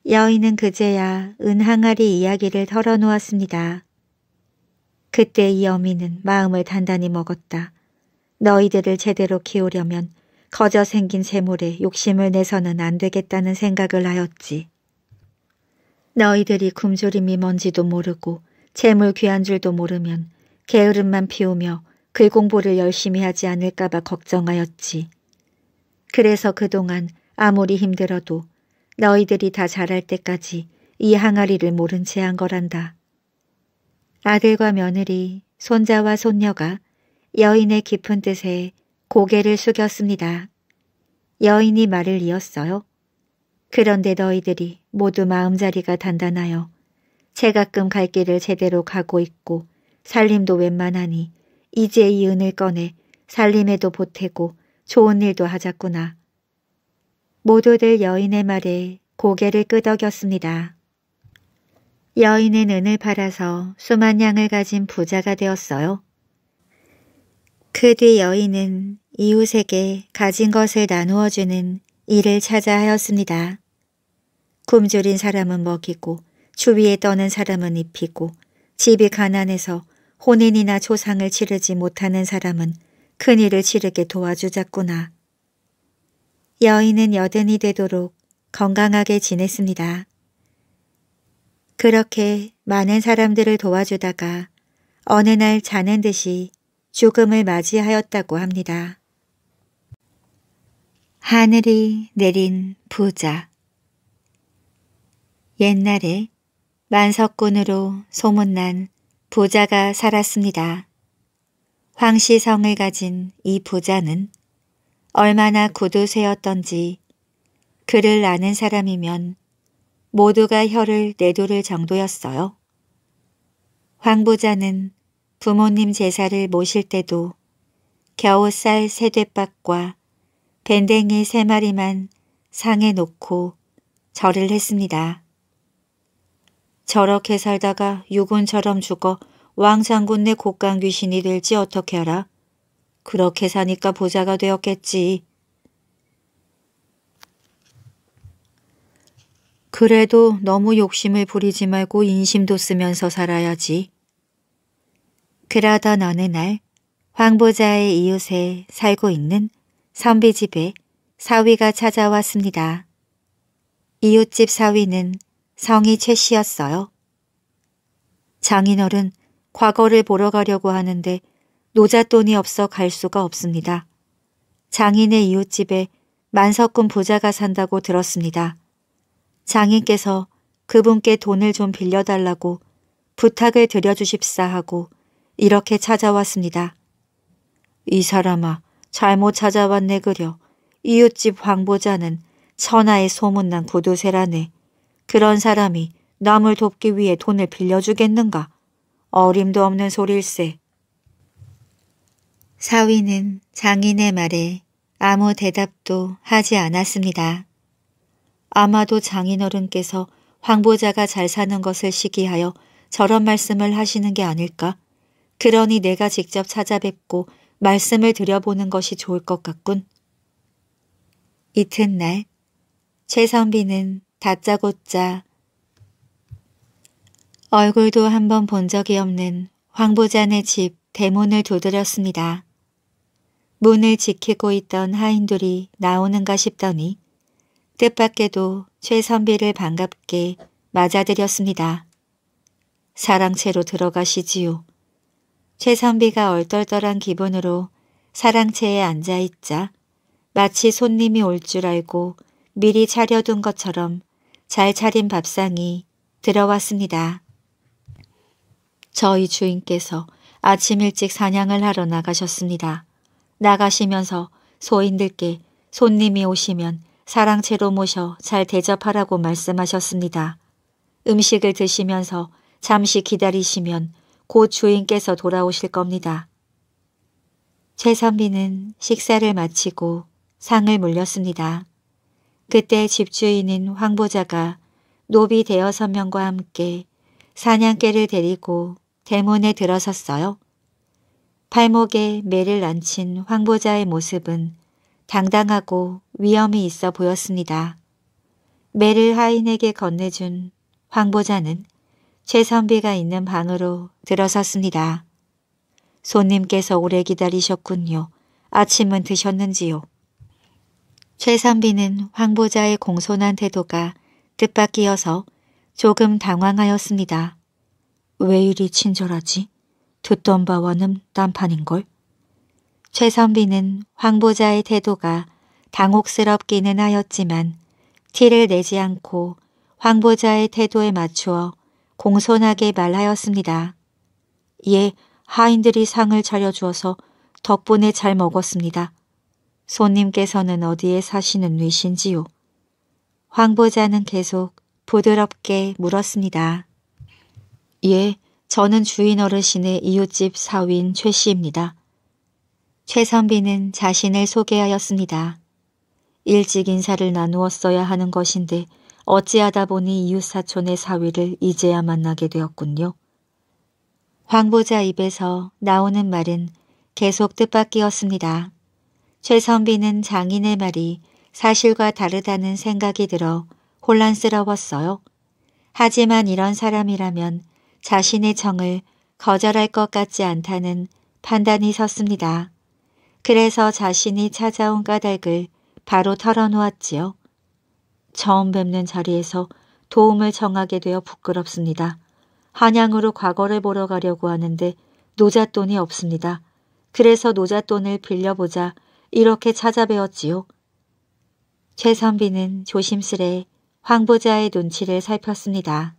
여인은 그제야 은 항아리 이야기를 털어놓았습니다. 그때 이 어미는 마음을 단단히 먹었다. 너희들을 제대로 키우려면 거저 생긴 재물에 욕심을 내서는 안 되겠다는 생각을 하였지. 너희들이 굶주림이 뭔지도 모르고 재물 귀한 줄도 모르면 게으름만 피우며 글 공부를 열심히 하지 않을까봐 걱정하였지. 그래서 그동안 아무리 힘들어도 너희들이 다 자랄 때까지 이 항아리를 모른 채 한 거란다. 아들과 며느리, 손자와 손녀가 여인의 깊은 뜻에 고개를 숙였습니다. 여인이 말을 이었어요. 그런데 너희들이 모두 마음자리가 단단하여 제가끔 갈 길을 제대로 가고 있고 살림도 웬만하니 이제 이 은을 꺼내 살림에도 보태고 좋은 일도 하자꾸나. 모두들 여인의 말에 고개를 끄덕였습니다. 여인의 은을 팔아서 수만 양을 가진 부자가 되었어요. 그뒤 여인은 이웃에게 가진 것을 나누어주는 일을 찾아 하였습니다. 굶주린 사람은 먹이고 주위에 떠는 사람은 입히고 집이 가난해서 혼인이나 조상을 치르지 못하는 사람은 큰일을 치르게 도와주자꾸나. 여인은 여든이 되도록 건강하게 지냈습니다. 그렇게 많은 사람들을 도와주다가 어느 날 자는 듯이 죽음을 맞이하였다고 합니다. 하늘이 내린 부자 옛날에 만석군으로 소문난 부자가 살았습니다. 황시성을 가진 이 부자는 얼마나 구두쇠였던지 그를 아는 사람이면 모두가 혀를 내두를 정도였어요. 황 부자는 부모님 제사를 모실 때도 겨우 쌀 세대박과 밴댕이 세 마리만 상에 놓고 절을 했습니다. 저렇게 살다가 유군처럼 죽어 왕장군네 곡간 귀신이 될지 어떻게 알아? 그렇게 사니까 보자가 되었겠지. 그래도 너무 욕심을 부리지 말고 인심도 쓰면서 살아야지. 그러던 어느 날 황보자의 이웃에 살고 있는 선비집에 사위가 찾아왔습니다. 이웃집 사위는 성이 최 씨였어요. 장인어른 과거를 보러 가려고 하는데 노잣돈이 없어 갈 수가 없습니다. 장인의 이웃집에 만석군 부자가 산다고 들었습니다. 장인께서 그분께 돈을 좀 빌려달라고 부탁을 드려주십사 하고 이렇게 찾아왔습니다. 이 사람아 잘못 찾아왔네 그려. 이웃집 황보자는 천하에 소문난 구두쇠라네. 그런 사람이 남을 돕기 위해 돈을 빌려주겠는가. 어림도 없는 소릴세. 사위는 장인의 말에 아무 대답도 하지 않았습니다. 아마도 장인어른께서 황보자가 잘 사는 것을 시기하여 저런 말씀을 하시는 게 아닐까 그러니 내가 직접 찾아뵙고 말씀을 드려보는 것이 좋을 것 같군. 이튿날 최선비는 다짜고짜 얼굴도 한번 본 적이 없는 황보잔의집 대문을 두드렸습니다. 문을 지키고 있던 하인들이 나오는가 싶더니 뜻밖에도 최선비를 반갑게 맞아들였습니다. 사랑채로 들어가시지요. 최선비가 얼떨떨한 기분으로 사랑채에 앉아있자 마치 손님이 올 줄 알고 미리 차려둔 것처럼 잘 차린 밥상이 들어왔습니다. 저희 주인께서 아침 일찍 사냥을 하러 나가셨습니다. 나가시면서 소인들께 손님이 오시면 사랑채로 모셔 잘 대접하라고 말씀하셨습니다. 음식을 드시면서 잠시 기다리시면 곧 주인께서 돌아오실 겁니다. 최선비는 식사를 마치고 상을 물렸습니다. 그때 집주인인 황보자가 노비 대여섯 명과 함께 사냥개를 데리고 대문에 들어섰어요. 팔목에 매를 안친 황보자의 모습은 당당하고 위험이 있어 보였습니다. 매를 하인에게 건네준 황보자는 최선비가 있는 방으로 들어섰습니다. 손님께서 오래 기다리셨군요. 아침은 드셨는지요? 최선비는 황보자의 공손한 태도가 뜻밖이어서 조금 당황하였습니다. 왜 이리 친절하지? 듣던 바와는 딴판인걸? 최선비는 황보자의 태도가 당혹스럽기는 하였지만 티를 내지 않고 황보자의 태도에 맞추어 공손하게 말하였습니다. 예, 하인들이 상을 차려주어서 덕분에 잘 먹었습니다. 손님께서는 어디에 사시는 위신지요? 황보자는 계속 부드럽게 물었습니다. 예, 저는 주인 어르신의 이웃집 사위인 최 씨입니다. 최선비는 자신을 소개하였습니다. 일찍 인사를 나누었어야 하는 것인데 어찌하다 보니 이웃사촌의 사위를 이제야 만나게 되었군요. 황보자 입에서 나오는 말은 계속 뜻밖이었습니다. 최선비는 장인의 말이 사실과 다르다는 생각이 들어 혼란스러웠어요. 하지만 이런 사람이라면 자신의 정을 거절할 것 같지 않다는 판단이 섰습니다. 그래서 자신이 찾아온 까닭을 바로 털어놓았지요. 처음 뵙는 자리에서 도움을 청하게 되어 부끄럽습니다. 한양으로 과거를 보러 가려고 하는데 노잣돈이 없습니다. 그래서 노잣돈을 빌려보자 이렇게 찾아뵈었지요. 최선비는 조심스레 황보자의 눈치를 살폈습니다.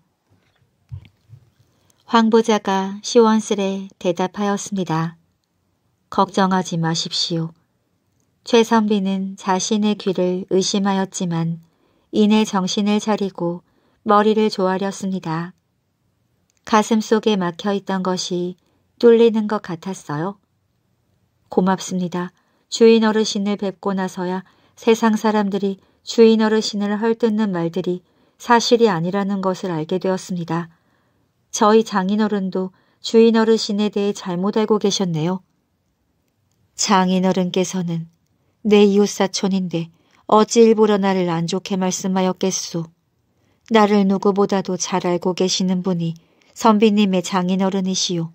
황보자가 시원스레 대답하였습니다. 걱정하지 마십시오. 최선비는 자신의 귀를 의심하였지만 이내 정신을 차리고 머리를 조아렸습니다. 가슴 속에 막혀있던 것이 뚫리는 것 같았어요. 고맙습니다. 주인 어르신을 뵙고 나서야 세상 사람들이 주인 어르신을 헐뜯는 말들이 사실이 아니라는 것을 알게 되었습니다. 저희 장인어른도 주인 어르신에 대해 잘못 알고 계셨네요. 장인어른께서는 내 이웃사촌인데 어찌 일부러 나를 안 좋게 말씀하였겠소. 나를 누구보다도 잘 알고 계시는 분이 선비님의 장인어른이시오.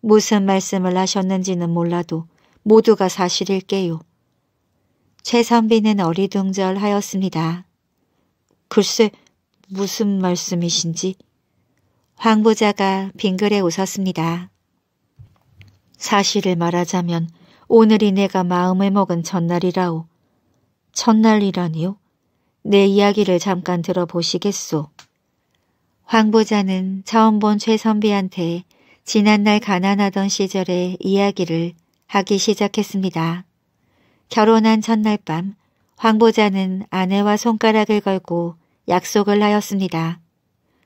무슨 말씀을 하셨는지는 몰라도 모두가 사실일게요. 최선비는 어리둥절하였습니다. 글쎄 무슨 말씀이신지 황부자가 빙그레 웃었습니다. 사실을 말하자면 오늘이 내가 마음을 먹은 전날이라오. 첫날이라니요? 내 이야기를 잠깐 들어보시겠소. 황 보자는 처음 본 최선비한테 지난날 가난하던 시절의 이야기를 하기 시작했습니다. 결혼한 첫날 밤 황보자는 아내와 손가락을 걸고 약속을 하였습니다.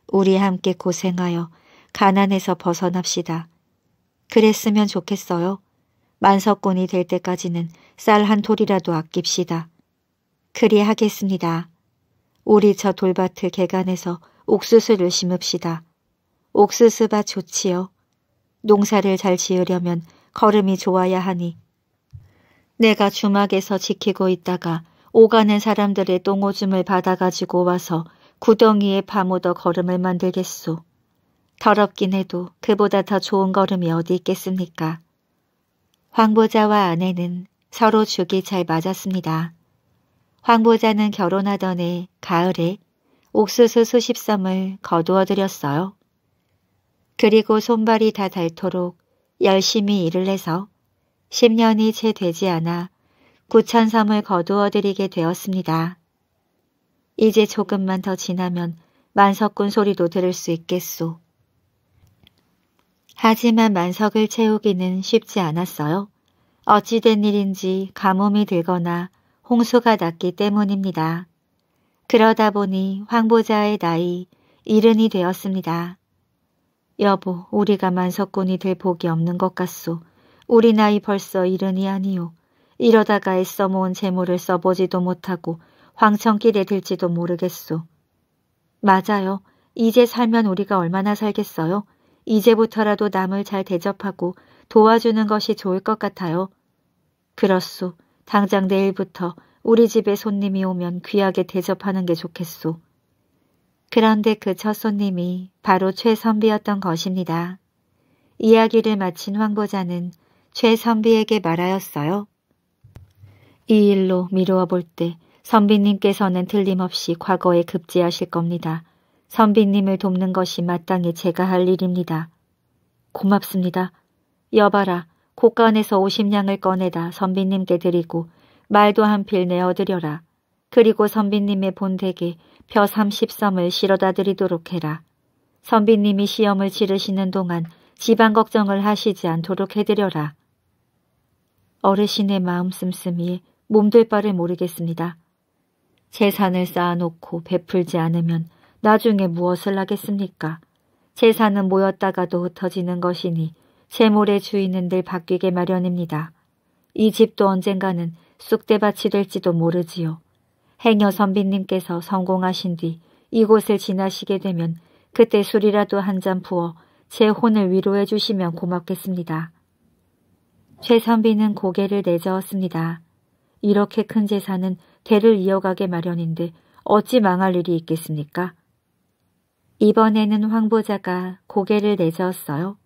우리 함께 고생하여 가난에서 벗어납시다. 그랬으면 좋겠어요. 만석군이 될 때까지는 쌀 한 톨이라도 아낍시다. 그리하겠습니다. 우리 저 돌밭을 개간해서 옥수수를 심읍시다. 옥수수밭 좋지요. 농사를 잘 지으려면 걸음이 좋아야 하니. 내가 주막에서 지키고 있다가 오가는 사람들의 똥오줌을 받아가지고 와서 구덩이에 파묻어 걸음을 만들겠소. 더럽긴 해도 그보다 더 좋은 걸음이 어디 있겠습니까. 황보자와 아내는 서로 죽이 잘 맞았습니다. 황보자는 결혼하던 해 가을에 옥수수 수십 섬을 거두어 들였어요. 그리고 손발이 다 닳도록 열심히 일을 해서 10년이 채 되지 않아 9천 섬을 거두어 들이게 되었습니다. 이제 조금만 더 지나면 만석군 소리도 들을 수 있겠소. 하지만 만석을 채우기는 쉽지 않았어요. 어찌된 일인지 가뭄이 들거나 홍수가 났기 때문입니다. 그러다 보니 황보자의 나이 이른이 되었습니다. 여보, 우리가 만석군이 될 복이 없는 것 같소. 우리 나이 벌써 이른이 아니오. 이러다가 애써 모은 재물을 써보지도 못하고 황천길에 들지도 모르겠소. 맞아요. 이제 살면 우리가 얼마나 살겠어요? 이제부터라도 남을 잘 대접하고 도와주는 것이 좋을 것 같아요. 그렇소. 당장 내일부터 우리 집에 손님이 오면 귀하게 대접하는 게 좋겠소. 그런데 그 첫 손님이 바로 최선비였던 것입니다. 이야기를 마친 황보자는 최선비에게 말하였어요. 이 일로 미루어 볼 때 선비님께서는 틀림없이 과거에 급제하실 겁니다. 선비님을 돕는 것이 마땅히 제가 할 일입니다. 고맙습니다. 여봐라, 곳간에서 오십냥을 꺼내다 선비님께 드리고 말도 한 필 내어 드려라. 그리고 선비님의 본댁에 벼 삼십섬을 실어다 드리도록 해라. 선비님이 시험을 치르시는 동안 집안 걱정을 하시지 않도록 해드려라. 어르신의 마음 씀씀이 몸둘 바를 모르겠습니다. 재산을 쌓아놓고 베풀지 않으면 나중에 무엇을 하겠습니까? 재산은 모였다가도 흩어지는 것이니 재물의 주인은 늘 바뀌게 마련입니다. 이 집도 언젠가는 쑥대밭이 될지도 모르지요. 행여 선비님께서 성공하신 뒤 이곳을 지나시게 되면 그때 술이라도 한 잔 부어 제 혼을 위로해 주시면 고맙겠습니다. 최선비는 고개를 내저었습니다. 이렇게 큰 재산은 대를 이어가게 마련인데 어찌 망할 일이 있겠습니까? 이번에는 황보자가 고개를 내저었어요.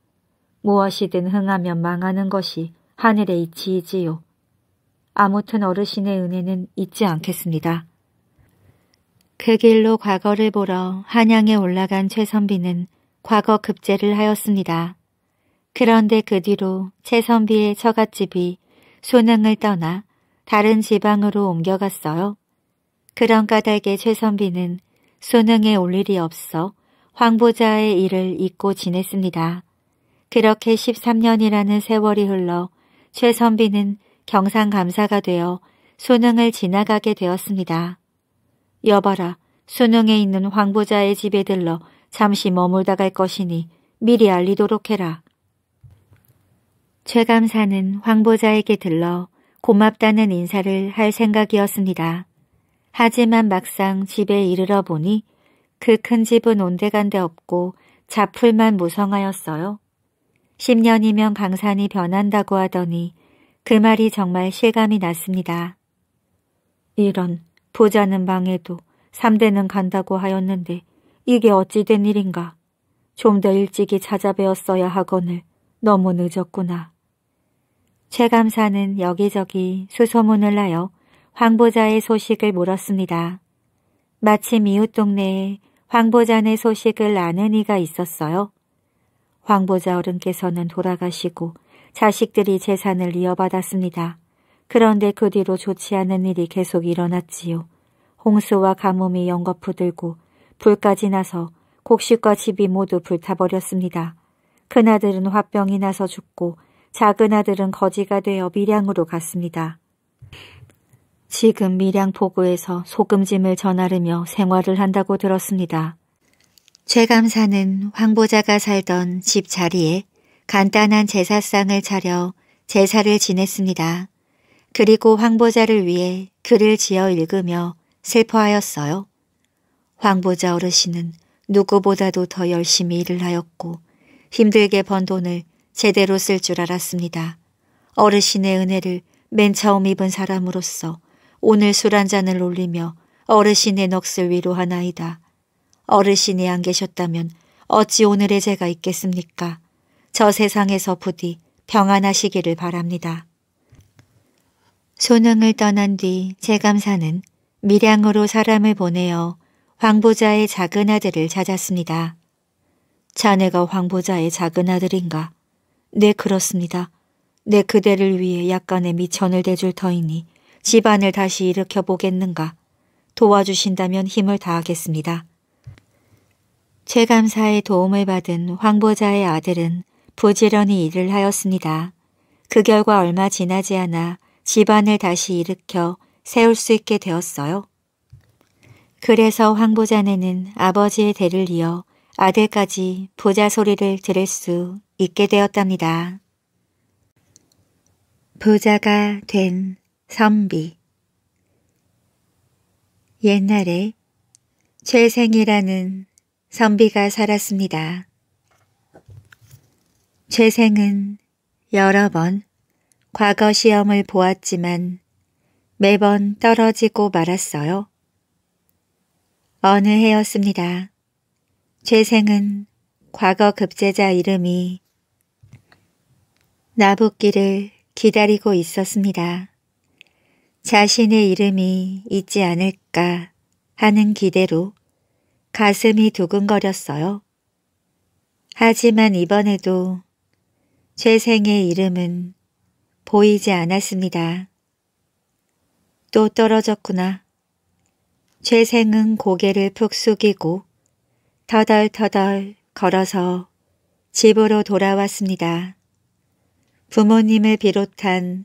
무엇이든 흥하면 망하는 것이 하늘의 이치이지요. 아무튼 어르신의 은혜는 잊지 않겠습니다. 그 길로 과거를 보러 한양에 올라간 최선비는 과거 급제를 하였습니다. 그런데 그 뒤로 최선비의 처갓집이 소능을 떠나 다른 지방으로 옮겨갔어요. 그런 까닭에 최선비는 소능에 올 일이 없어 황보자의 일을 잊고 지냈습니다. 그렇게 13년이라는 세월이 흘러 최선비는 경상감사가 되어 수능을 지나가게 되었습니다. 여봐라, 수능에 있는 황부자의 집에 들러 잠시 머물다 갈 것이니 미리 알리도록 해라. 최감사는 황보자에게 들러 고맙다는 인사를 할 생각이었습니다. 하지만 막상 집에 이르러 보니 그 큰 집은 온데간데 없고 자풀만 무성하였어요. 10년이면 강산이 변한다고 하더니 그 말이 정말 실감이 났습니다. 이런 부자는 망해도 3대는 간다고 하였는데 이게 어찌 된 일인가. 좀 더 일찍이 찾아뵈었어야 하거늘 너무 늦었구나. 최감사는 여기저기 수소문을 하여 황보자의 소식을 물었습니다. 마침 이웃 동네에 황보자네 소식을 아는 이가 있었어요. 황보자 어른께서는 돌아가시고 자식들이 재산을 이어받았습니다. 그런데 그 뒤로 좋지 않은 일이 계속 일어났지요. 홍수와 가뭄이 연거푸들고 불까지 나서 곡식과 집이 모두 불타버렸습니다. 큰아들은 화병이 나서 죽고 작은 아들은 거지가 되어 밀양으로 갔습니다. 지금 밀양 포구에서 소금짐을 전하르며 생활을 한다고 들었습니다. 최감사는 황보자가 살던 집 자리에 간단한 제사상을 차려 제사를 지냈습니다. 그리고 황보자를 위해 글을 지어 읽으며 슬퍼하였어요. 황보자 어르신은 누구보다도 더 열심히 일을 하였고 힘들게 번 돈을 제대로 쓸 줄 알았습니다. 어르신의 은혜를 맨 처음 입은 사람으로서 오늘 술 한 잔을 올리며 어르신의 넋을 위로하나이다. 어르신이 안 계셨다면 어찌 오늘의 제가 있겠습니까? 저 세상에서 부디 평안하시기를 바랍니다. 소능을 떠난 뒤 제감사는 밀양으로 사람을 보내어 황보자의 작은 아들을 찾았습니다. 자네가 황보자의 작은 아들인가? 네 그렇습니다. 내 네, 그대를 위해 약간의 미천을 대줄 터이니 집안을 다시 일으켜 보겠는가. 도와주신다면 힘을 다하겠습니다. 최감사의 도움을 받은 황보자의 아들은 부지런히 일을 하였습니다. 그 결과 얼마 지나지 않아 집안을 다시 일으켜 세울 수 있게 되었어요. 그래서 황보자네는 아버지의 대를 이어 아들까지 부자 소리를 들을 수 있게 되었답니다. 부자가 된 선비 옛날에 최생이라는 선비가 살았습니다. 최생은 여러 번 과거 시험을 보았지만 매번 떨어지고 말았어요. 어느 해였습니다. 최생은 과거 급제자 이름이 나붓기를 기다리고 있었습니다. 자신의 이름이 있지 않을까 하는 기대로 가슴이 두근거렸어요. 하지만 이번에도 최 생의 이름은 보이지 않았습니다. 또 떨어졌구나. 최생은 고개를 푹 숙이고 터덜터덜 걸어서 집으로 돌아왔습니다. 부모님을 비롯한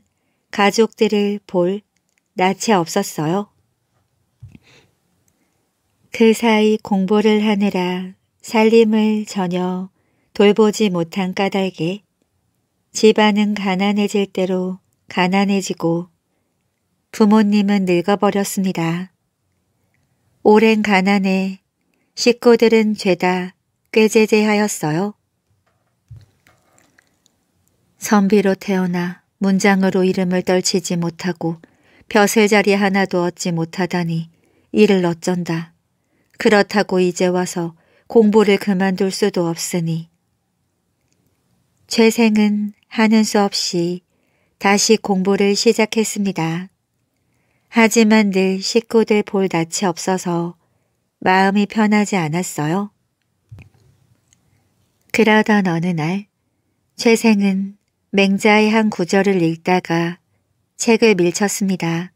가족들을 볼 낯이 없었어요. 그 사이 공부를 하느라 살림을 전혀 돌보지 못한 까닭에 집안은 가난해질 대로 가난해지고 부모님은 늙어버렸습니다. 오랜 가난에 식구들은 죄다 꾀죄죄하였어요 선비로 태어나 문장으로 이름을 떨치지 못하고 벼슬자리 하나도 얻지 못하다니 이를 어쩐다. 그렇다고 이제 와서 공부를 그만둘 수도 없으니 최생은 하는 수 없이 다시 공부를 시작했습니다. 하지만 늘 식구들 볼 낯이 없어서 마음이 편하지 않았어요. 그러던 어느 날 최생은 맹자의 한 구절을 읽다가 책을 밀쳤습니다.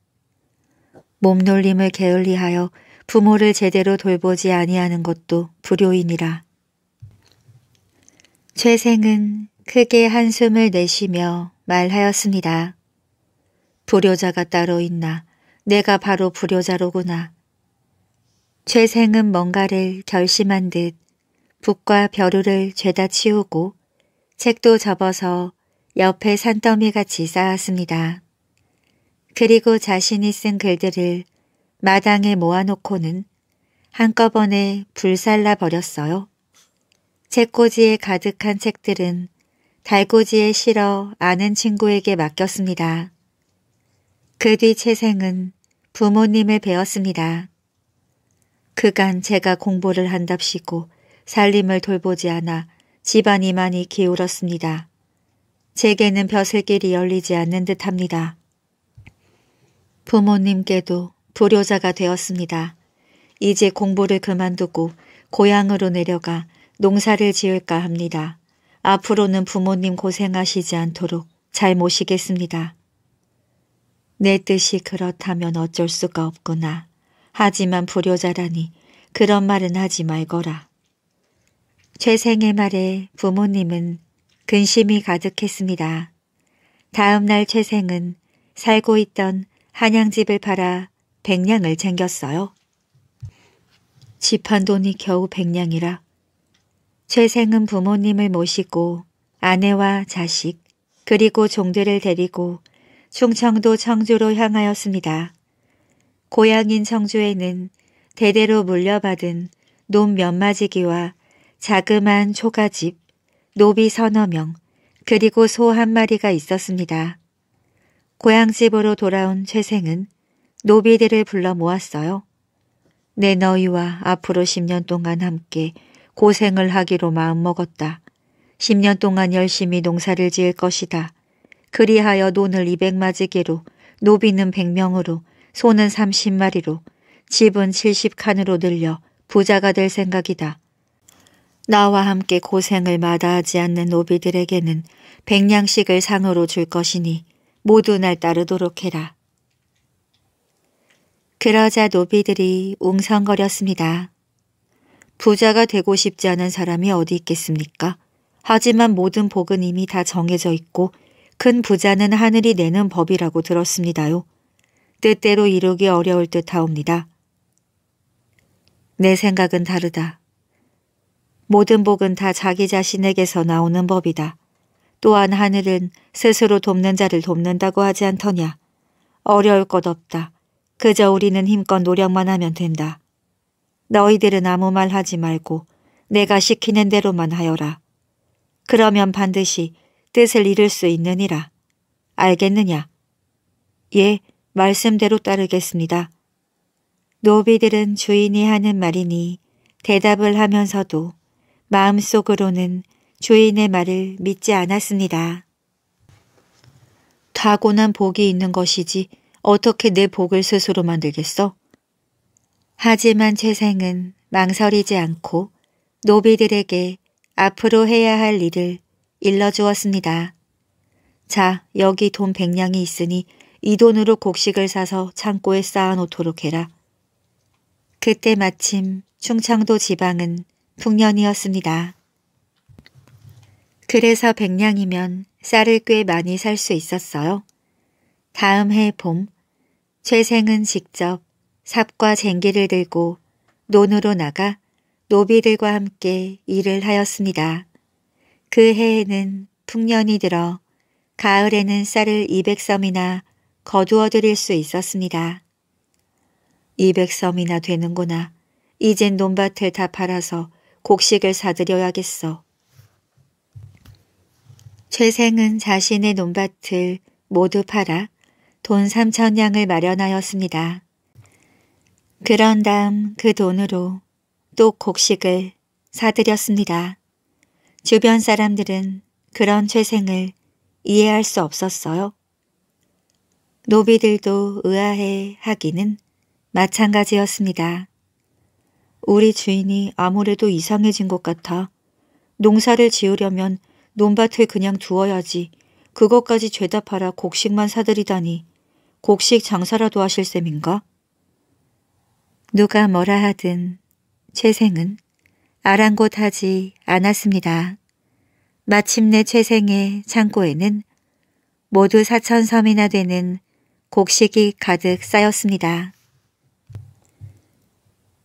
몸놀림을 게을리하여 부모를 제대로 돌보지 아니하는 것도 불효이니라. 최생은 크게 한숨을 내쉬며 말하였습니다. 불효자가 따로 있나. 내가 바로 불효자로구나. 최생은 뭔가를 결심한 듯 북과 벼루를 죄다 치우고 책도 접어서 옆에 산더미같이 쌓았습니다. 그리고 자신이 쓴 글들을 마당에 모아놓고는 한꺼번에 불살라 버렸어요. 책꽂이에 가득한 책들은 달고지에 실어 아는 친구에게 맡겼습니다. 그 뒤 채생은 부모님을 배웠습니다. 그간 제가 공부를 한답시고 살림을 돌보지 않아 집안이 많이 기울었습니다. 제게는 벼슬길이 열리지 않는 듯합니다. 부모님께도 불효자가 되었습니다. 이제 공부를 그만두고 고향으로 내려가 농사를 지을까 합니다. 앞으로는 부모님 고생하시지 않도록 잘 모시겠습니다. 내 뜻이 그렇다면 어쩔 수가 없구나. 하지만 불효자라니 그런 말은 하지 말거라. 최생의 말에 부모님은 근심이 가득했습니다. 다음 날 최생은 살고 있던 한양집을 팔아 백냥을 챙겼어요. 집한 돈이 겨우 백냥이라 최생은 부모님을 모시고 아내와 자식 그리고 종들을 데리고 충청도 청주로 향하였습니다. 고향인 청주에는 대대로 물려받은 놈 몇마지기와 자그마한 초가집, 노비 서너 명, 그리고 소 한 마리가 있었습니다. 고향집으로 돌아온 최생은 노비들을 불러 모았어요. 내 너희와 앞으로 10년 동안 함께 고생을 하기로 마음먹었다. 10년 동안 열심히 농사를 지을 것이다. 그리하여 논을2 0 0마지기로 노비는 100명으로, 소는 30마리로, 집은 70칸으로 늘려 부자가 될 생각이다. 나와 함께 고생을 마다하지 않는 노비들에게는 백냥씩을 상으로 줄 것이니 모두 날 따르도록 해라. 그러자 노비들이 웅성거렸습니다. 부자가 되고 싶지 않은 사람이 어디 있겠습니까? 하지만 모든 복은 이미 다 정해져 있고 큰 부자는 하늘이 내는 법이라고 들었습니다요. 뜻대로 이루기 어려울 듯하옵니다. 내 생각은 다르다. 모든 복은 다 자기 자신에게서 나오는 법이다. 또한 하늘은 스스로 돕는 자를 돕는다고 하지 않더냐. 어려울 것 없다. 그저 우리는 힘껏 노력만 하면 된다. 너희들은 아무 말 하지 말고 내가 시키는 대로만 하여라. 그러면 반드시 뜻을 이룰 수 있느니라. 알겠느냐? 예, 말씀대로 따르겠습니다. 노비들은 주인이 하는 말이니 대답을 하면서도 마음속으로는 주인의 말을 믿지 않았습니다. 타고난 복이 있는 것이지 어떻게 내 복을 스스로 만들겠어? 하지만 최생은 망설이지 않고 노비들에게 앞으로 해야 할 일을 일러주었습니다. 자, 여기 돈 백냥이 있으니 이 돈으로 곡식을 사서 창고에 쌓아놓도록 해라. 그때 마침 충청도 지방은 풍년이었습니다. 그래서 백냥이면 쌀을 꽤 많이 살 수 있었어요. 다음 해봄 최생은 직접 삽과 쟁기를 들고 논으로 나가 노비들과 함께 일을 하였습니다. 그 해에는 풍년이 들어 가을에는 쌀을 200섬이나 거두어 들일 수 있었습니다. 200섬이나 되는구나. 이젠 논밭을 다 팔아서 곡식을 사들여야겠어. 최생은 자신의 논밭을 모두 팔아 돈 3천 양을 마련하였습니다. 그런 다음 그 돈으로 또 곡식을 사들였습니다. 주변 사람들은 그런 죄생을 이해할 수 없었어요. 노비들도 의아해 하기는 마찬가지였습니다. 우리 주인이 아무래도 이상해진 것 같아. 농사를 지으려면 논밭을 그냥 두어야지. 그것까지 죄다 팔아 곡식만 사들이다니 곡식 장사라도 하실 셈인가? 누가 뭐라 하든 최생은 아랑곳하지 않았습니다. 마침내 최생의 창고에는 모두 사천섬이나 되는 곡식이 가득 쌓였습니다.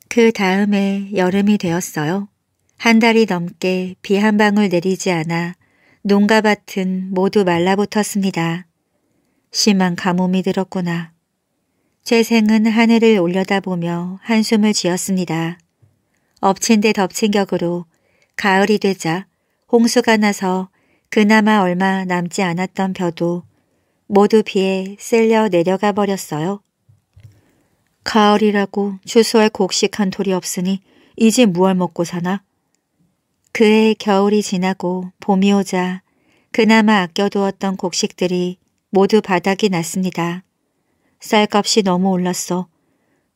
그 다음에 여름이 되었어요. 한 달이 넘게 비 한 방울 내리지 않아 농가밭은 모두 말라붙었습니다. 심한 가뭄이 들었구나. 최생은 하늘을 올려다보며 한숨을 지었습니다. 엎친 데 덮친 격으로 가을이 되자 홍수가 나서 그나마 얼마 남지 않았던 벼도 모두 비에 쓸려 내려가 버렸어요. 가을이라고 주소할 곡식한 돌이 없으니 이제 무얼 먹고 사나? 그해 겨울이 지나고 봄이 오자 그나마 아껴두었던 곡식들이 모두 바닥이 났습니다. 쌀값이 너무 올랐어.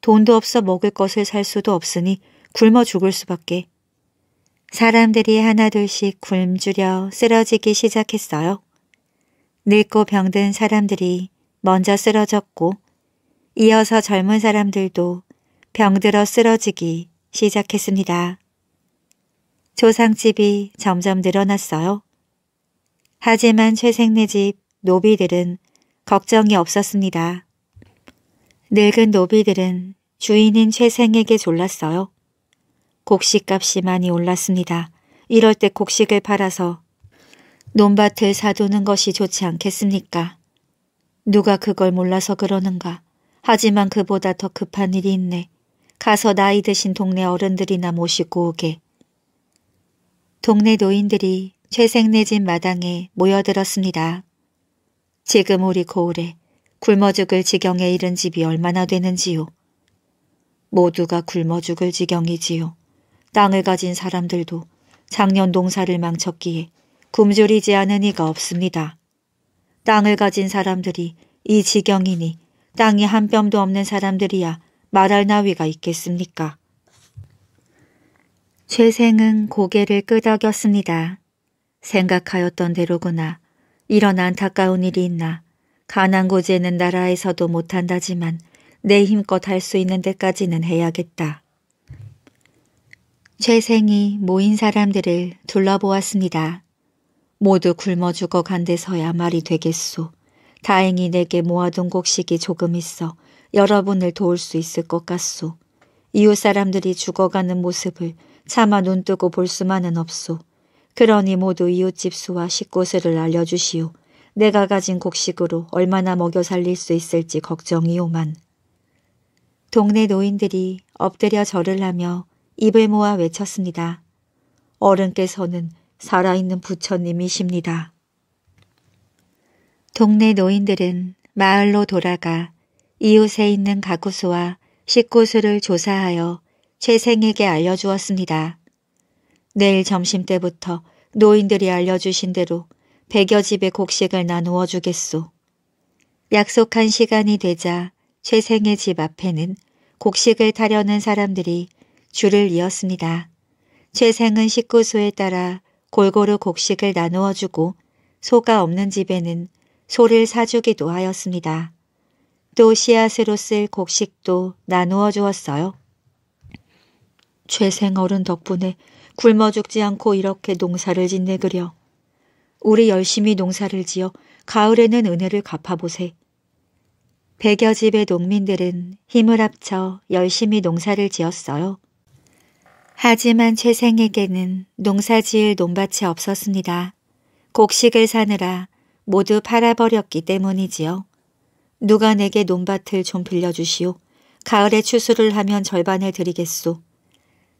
돈도 없어 먹을 것을 살 수도 없으니 굶어 죽을 수밖에. 사람들이 하나둘씩 굶주려 쓰러지기 시작했어요. 늙고 병든 사람들이 먼저 쓰러졌고 이어서 젊은 사람들도 병들어 쓰러지기 시작했습니다. 조상집이 점점 늘어났어요. 하지만 최생네 집 노비들은 걱정이 없었습니다. 늙은 노비들은 주인인 최생에게 졸랐어요. 곡식값이 많이 올랐습니다. 이럴 때 곡식을 팔아서 논밭을 사두는 것이 좋지 않겠습니까? 누가 그걸 몰라서 그러는가. 하지만 그보다 더 급한 일이 있네. 가서 나이 드신 동네 어른들이나 모시고 오게. 동네 노인들이 최생네 집 마당에 모여들었습니다. 지금 우리 고을에 굶어 죽을 지경에 이른 집이 얼마나 되는지요. 모두가 굶어 죽을 지경이지요. 땅을 가진 사람들도 작년 농사를 망쳤기에 굶주리지 않은 이가 없습니다. 땅을 가진 사람들이 이 지경이니 땅이 한 뼘도 없는 사람들이야 말할 나위가 있겠습니까? 최생은 고개를 끄덕였습니다. 생각하였던 대로구나. 이런 안타까운 일이 있나. 가난고지에는 나라에서도 못한다지만 내 힘껏 할 수 있는 데까지는 해야겠다. 최생이 모인 사람들을 둘러보았습니다. 모두 굶어 죽어간 데서야 말이 되겠소. 다행히 내게 모아둔 곡식이 조금 있어 여러분을 도울 수 있을 것 같소. 이웃 사람들이 죽어가는 모습을 차마 눈뜨고 볼 수만은 없소. 그러니 모두 이웃집 수와 식구수를 알려주시오. 내가 가진 곡식으로 얼마나 먹여 살릴 수 있을지 걱정이오만. 동네 노인들이 엎드려 절을 하며 입을 모아 외쳤습니다. 어른께서는 살아있는 부처님이십니다. 동네 노인들은 마을로 돌아가 이웃에 있는 가구수와 식구수를 조사하여 최생에게 알려주었습니다. 내일 점심때부터 노인들이 알려주신 대로 백여 집의 곡식을 나누어 주겠소. 약속한 시간이 되자 최생의 집 앞에는 곡식을 타려는 사람들이 줄을 이었습니다. 최생은 식구수에 따라 골고루 곡식을 나누어 주고 소가 없는 집에는 소를 사주기도 하였습니다. 또 씨앗으로 쓸 곡식도 나누어 주었어요. 최생 어른 덕분에 굶어 죽지 않고 이렇게 농사를 짓네 그려. 우리 열심히 농사를 지어 가을에는 은혜를 갚아보세. 백여 집의 농민들은 힘을 합쳐 열심히 농사를 지었어요. 하지만 최생에게는 농사 지을 논밭이 없었습니다. 곡식을 사느라 모두 팔아버렸기 때문이지요. 누가 내게 논밭을 좀 빌려주시오. 가을에 추수를 하면 절반을 드리겠소.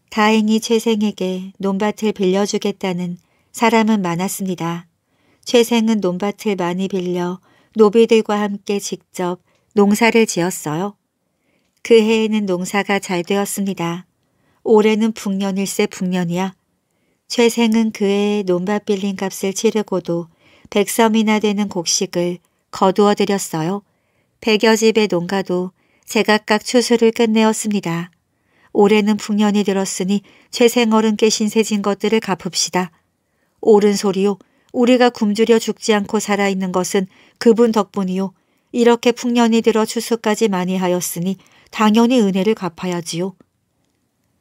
다행히 최생에게 논밭을 빌려주겠다는 사람은 많았습니다. 최생은 논밭을 많이 빌려 노비들과 함께 직접 농사를 지었어요. 그 해에는 농사가 잘 되었습니다. 올해는 북년일세 북년이야. 최생은 그해 에 논밭 빌린 값을 치르고도 백섬이나 되는 곡식을 거두어들였어요. 백여 집의 농가도 제각각 추수를 끝내었습니다. 올해는 풍년이 들었으니 최생 어른께 신세진 것들을 갚읍시다. 옳은 소리요. 우리가 굶주려 죽지 않고 살아있는 것은 그분 덕분이요. 이렇게 풍년이 들어 추수까지 많이 하였으니 당연히 은혜를 갚아야지요.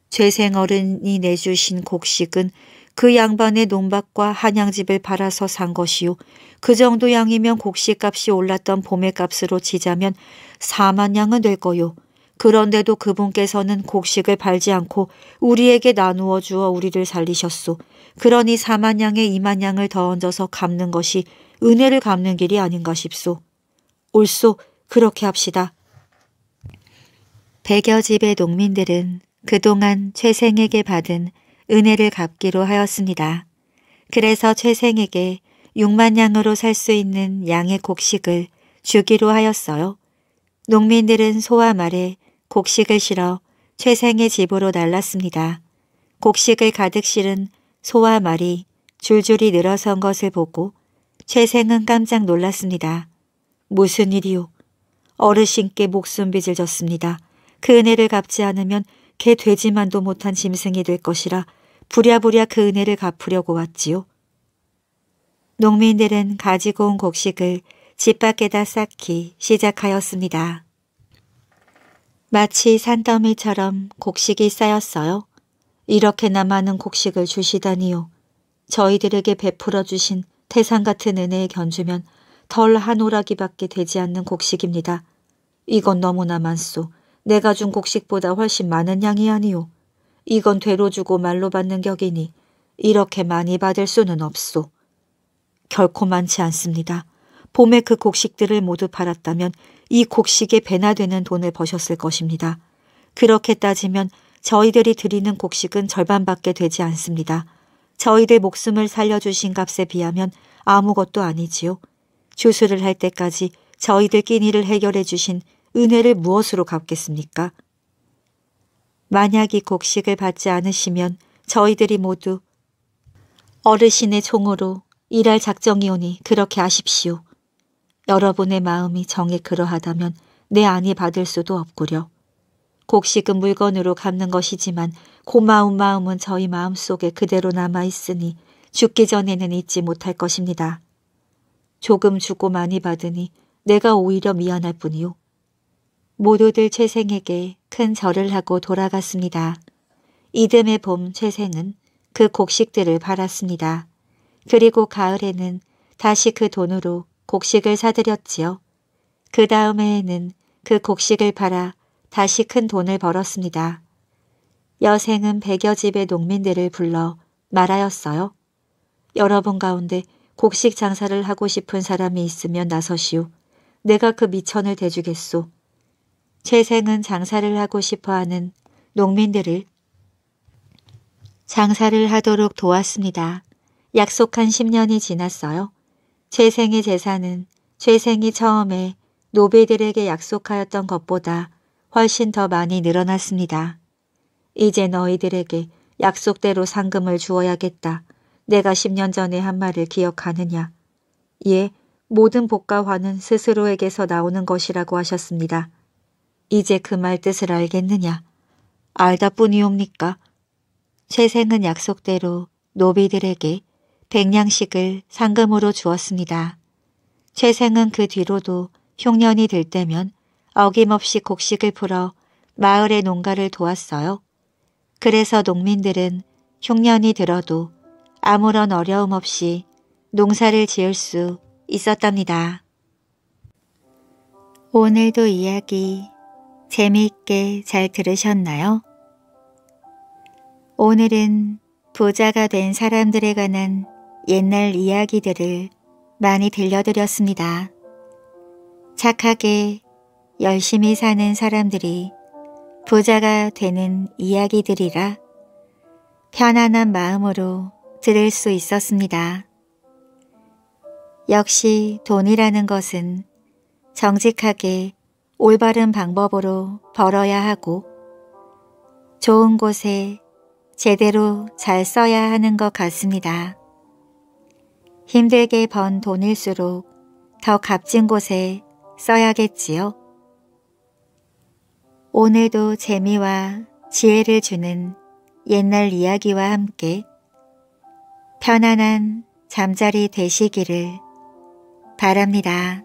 최생 어른이 내주신 곡식은 그 양반의 농밭과 한양집을 팔아서 산 것이요. 그 정도 양이면 곡식값이 올랐던 봄의 값으로 치자면 4만 양은 될 거요. 그런데도 그분께서는 곡식을 발지 않고 우리에게 나누어 주어 우리를 살리셨소. 그러니 사만양에 이만양을 더 얹어서 갚는 것이 은혜를 갚는 길이 아닌가 싶소. 옳소. 그렇게 합시다. 백여 집의 농민들은 그동안 최생에게 받은 은혜를 갚기로 하였습니다. 그래서 최생에게 6만 양으로 살 수 있는 양의 곡식을 주기로 하였어요. 농민들은 소와 말해 곡식을 실어 최생의 집으로 날랐습니다. 곡식을 가득 실은 소와 말이 줄줄이 늘어선 것을 보고 최생은 깜짝 놀랐습니다. 무슨 일이요? 어르신께 목숨 빚을 졌습니다. 그 은혜를 갚지 않으면 개 돼지만도 못한 짐승이 될 것이라 부랴부랴 그 은혜를 갚으려고 왔지요. 농민들은 가지고 온 곡식을 집 밖에다 쌓기 시작하였습니다. 마치 산더미처럼 곡식이 쌓였어요. 이렇게나 많은 곡식을 주시다니요. 저희들에게 베풀어 주신 태산 같은 은혜에 견주면 덜 한 오라기밖에 되지 않는 곡식입니다. 이건 너무나 많소. 내가 준 곡식보다 훨씬 많은 양이 아니오. 이건 되로 주고 말로 받는 격이니 이렇게 많이 받을 수는 없소. 결코 많지 않습니다. 봄에 그 곡식들을 모두 팔았다면 이 곡식에 배나 되는 돈을 버셨을 것입니다. 그렇게 따지면 저희들이 드리는 곡식은 절반밖에 되지 않습니다. 저희들 목숨을 살려주신 값에 비하면 아무것도 아니지요. 주술을 할 때까지 저희들 끼니를 해결해 주신 은혜를 무엇으로 갚겠습니까? 만약 이 곡식을 받지 않으시면 저희들이 모두 어르신의 총으로 일할 작정이오니 그렇게 하십시오. 여러분의 마음이 정에 그러하다면 내 안이 받을 수도 없구려. 곡식은 물건으로 갚는 것이지만 고마운 마음은 저희 마음 속에 그대로 남아 있으니 죽기 전에는 잊지 못할 것입니다. 조금 주고 많이 받으니 내가 오히려 미안할 뿐이요. 모두들 최생에게 큰 절을 하고 돌아갔습니다. 이듬해 봄 최생은 그 곡식들을 팔았습니다. 그리고 가을에는 다시 그 돈으로 곡식을 사들였지요. 그 다음 해에는 그 곡식을 팔아 다시 큰 돈을 벌었습니다. 여생은 백여 집의 농민들을 불러 말하였어요. 여러분 가운데 곡식 장사를 하고 싶은 사람이 있으면 나서시오. 내가 그 미천을 대주겠소. 최생은 장사를 하고 싶어하는 농민들을 장사를 하도록 도왔습니다. 약속한 10년이 지났어요. 재생의 재산은 재생이 처음에 노비들에게 약속하였던 것보다 훨씬 더 많이 늘어났습니다. 이제 너희들에게 약속대로 상금을 주어야겠다. 내가 10년 전에 한 말을 기억하느냐. 예, 모든 복과화는 스스로에게서 나오는 것이라고 하셨습니다. 이제 그 말 뜻을 알겠느냐. 알다뿐이옵니까? 최생은 약속대로 노비들에게 백냥식을 상금으로 주었습니다. 최생은 그 뒤로도 흉년이 들 때면 어김없이 곡식을 풀어 마을의 농가를 도왔어요. 그래서 농민들은 흉년이 들어도 아무런 어려움 없이 농사를 지을 수 있었답니다. 오늘도 이야기 재미있게 잘 들으셨나요? 오늘은 부자가 된 사람들에 관한 옛날 이야기들을 많이 들려드렸습니다. 착하게 열심히 사는 사람들이 부자가 되는 이야기들이라 편안한 마음으로 들을 수 있었습니다. 역시 돈이라는 것은 정직하게 올바른 방법으로 벌어야 하고 좋은 곳에 제대로 잘 써야 하는 것 같습니다. 힘들게 번 돈일수록 더 값진 곳에 써야겠지요. 오늘도 재미와 지혜를 주는 옛날 이야기와 함께 편안한 잠자리 되시기를 바랍니다.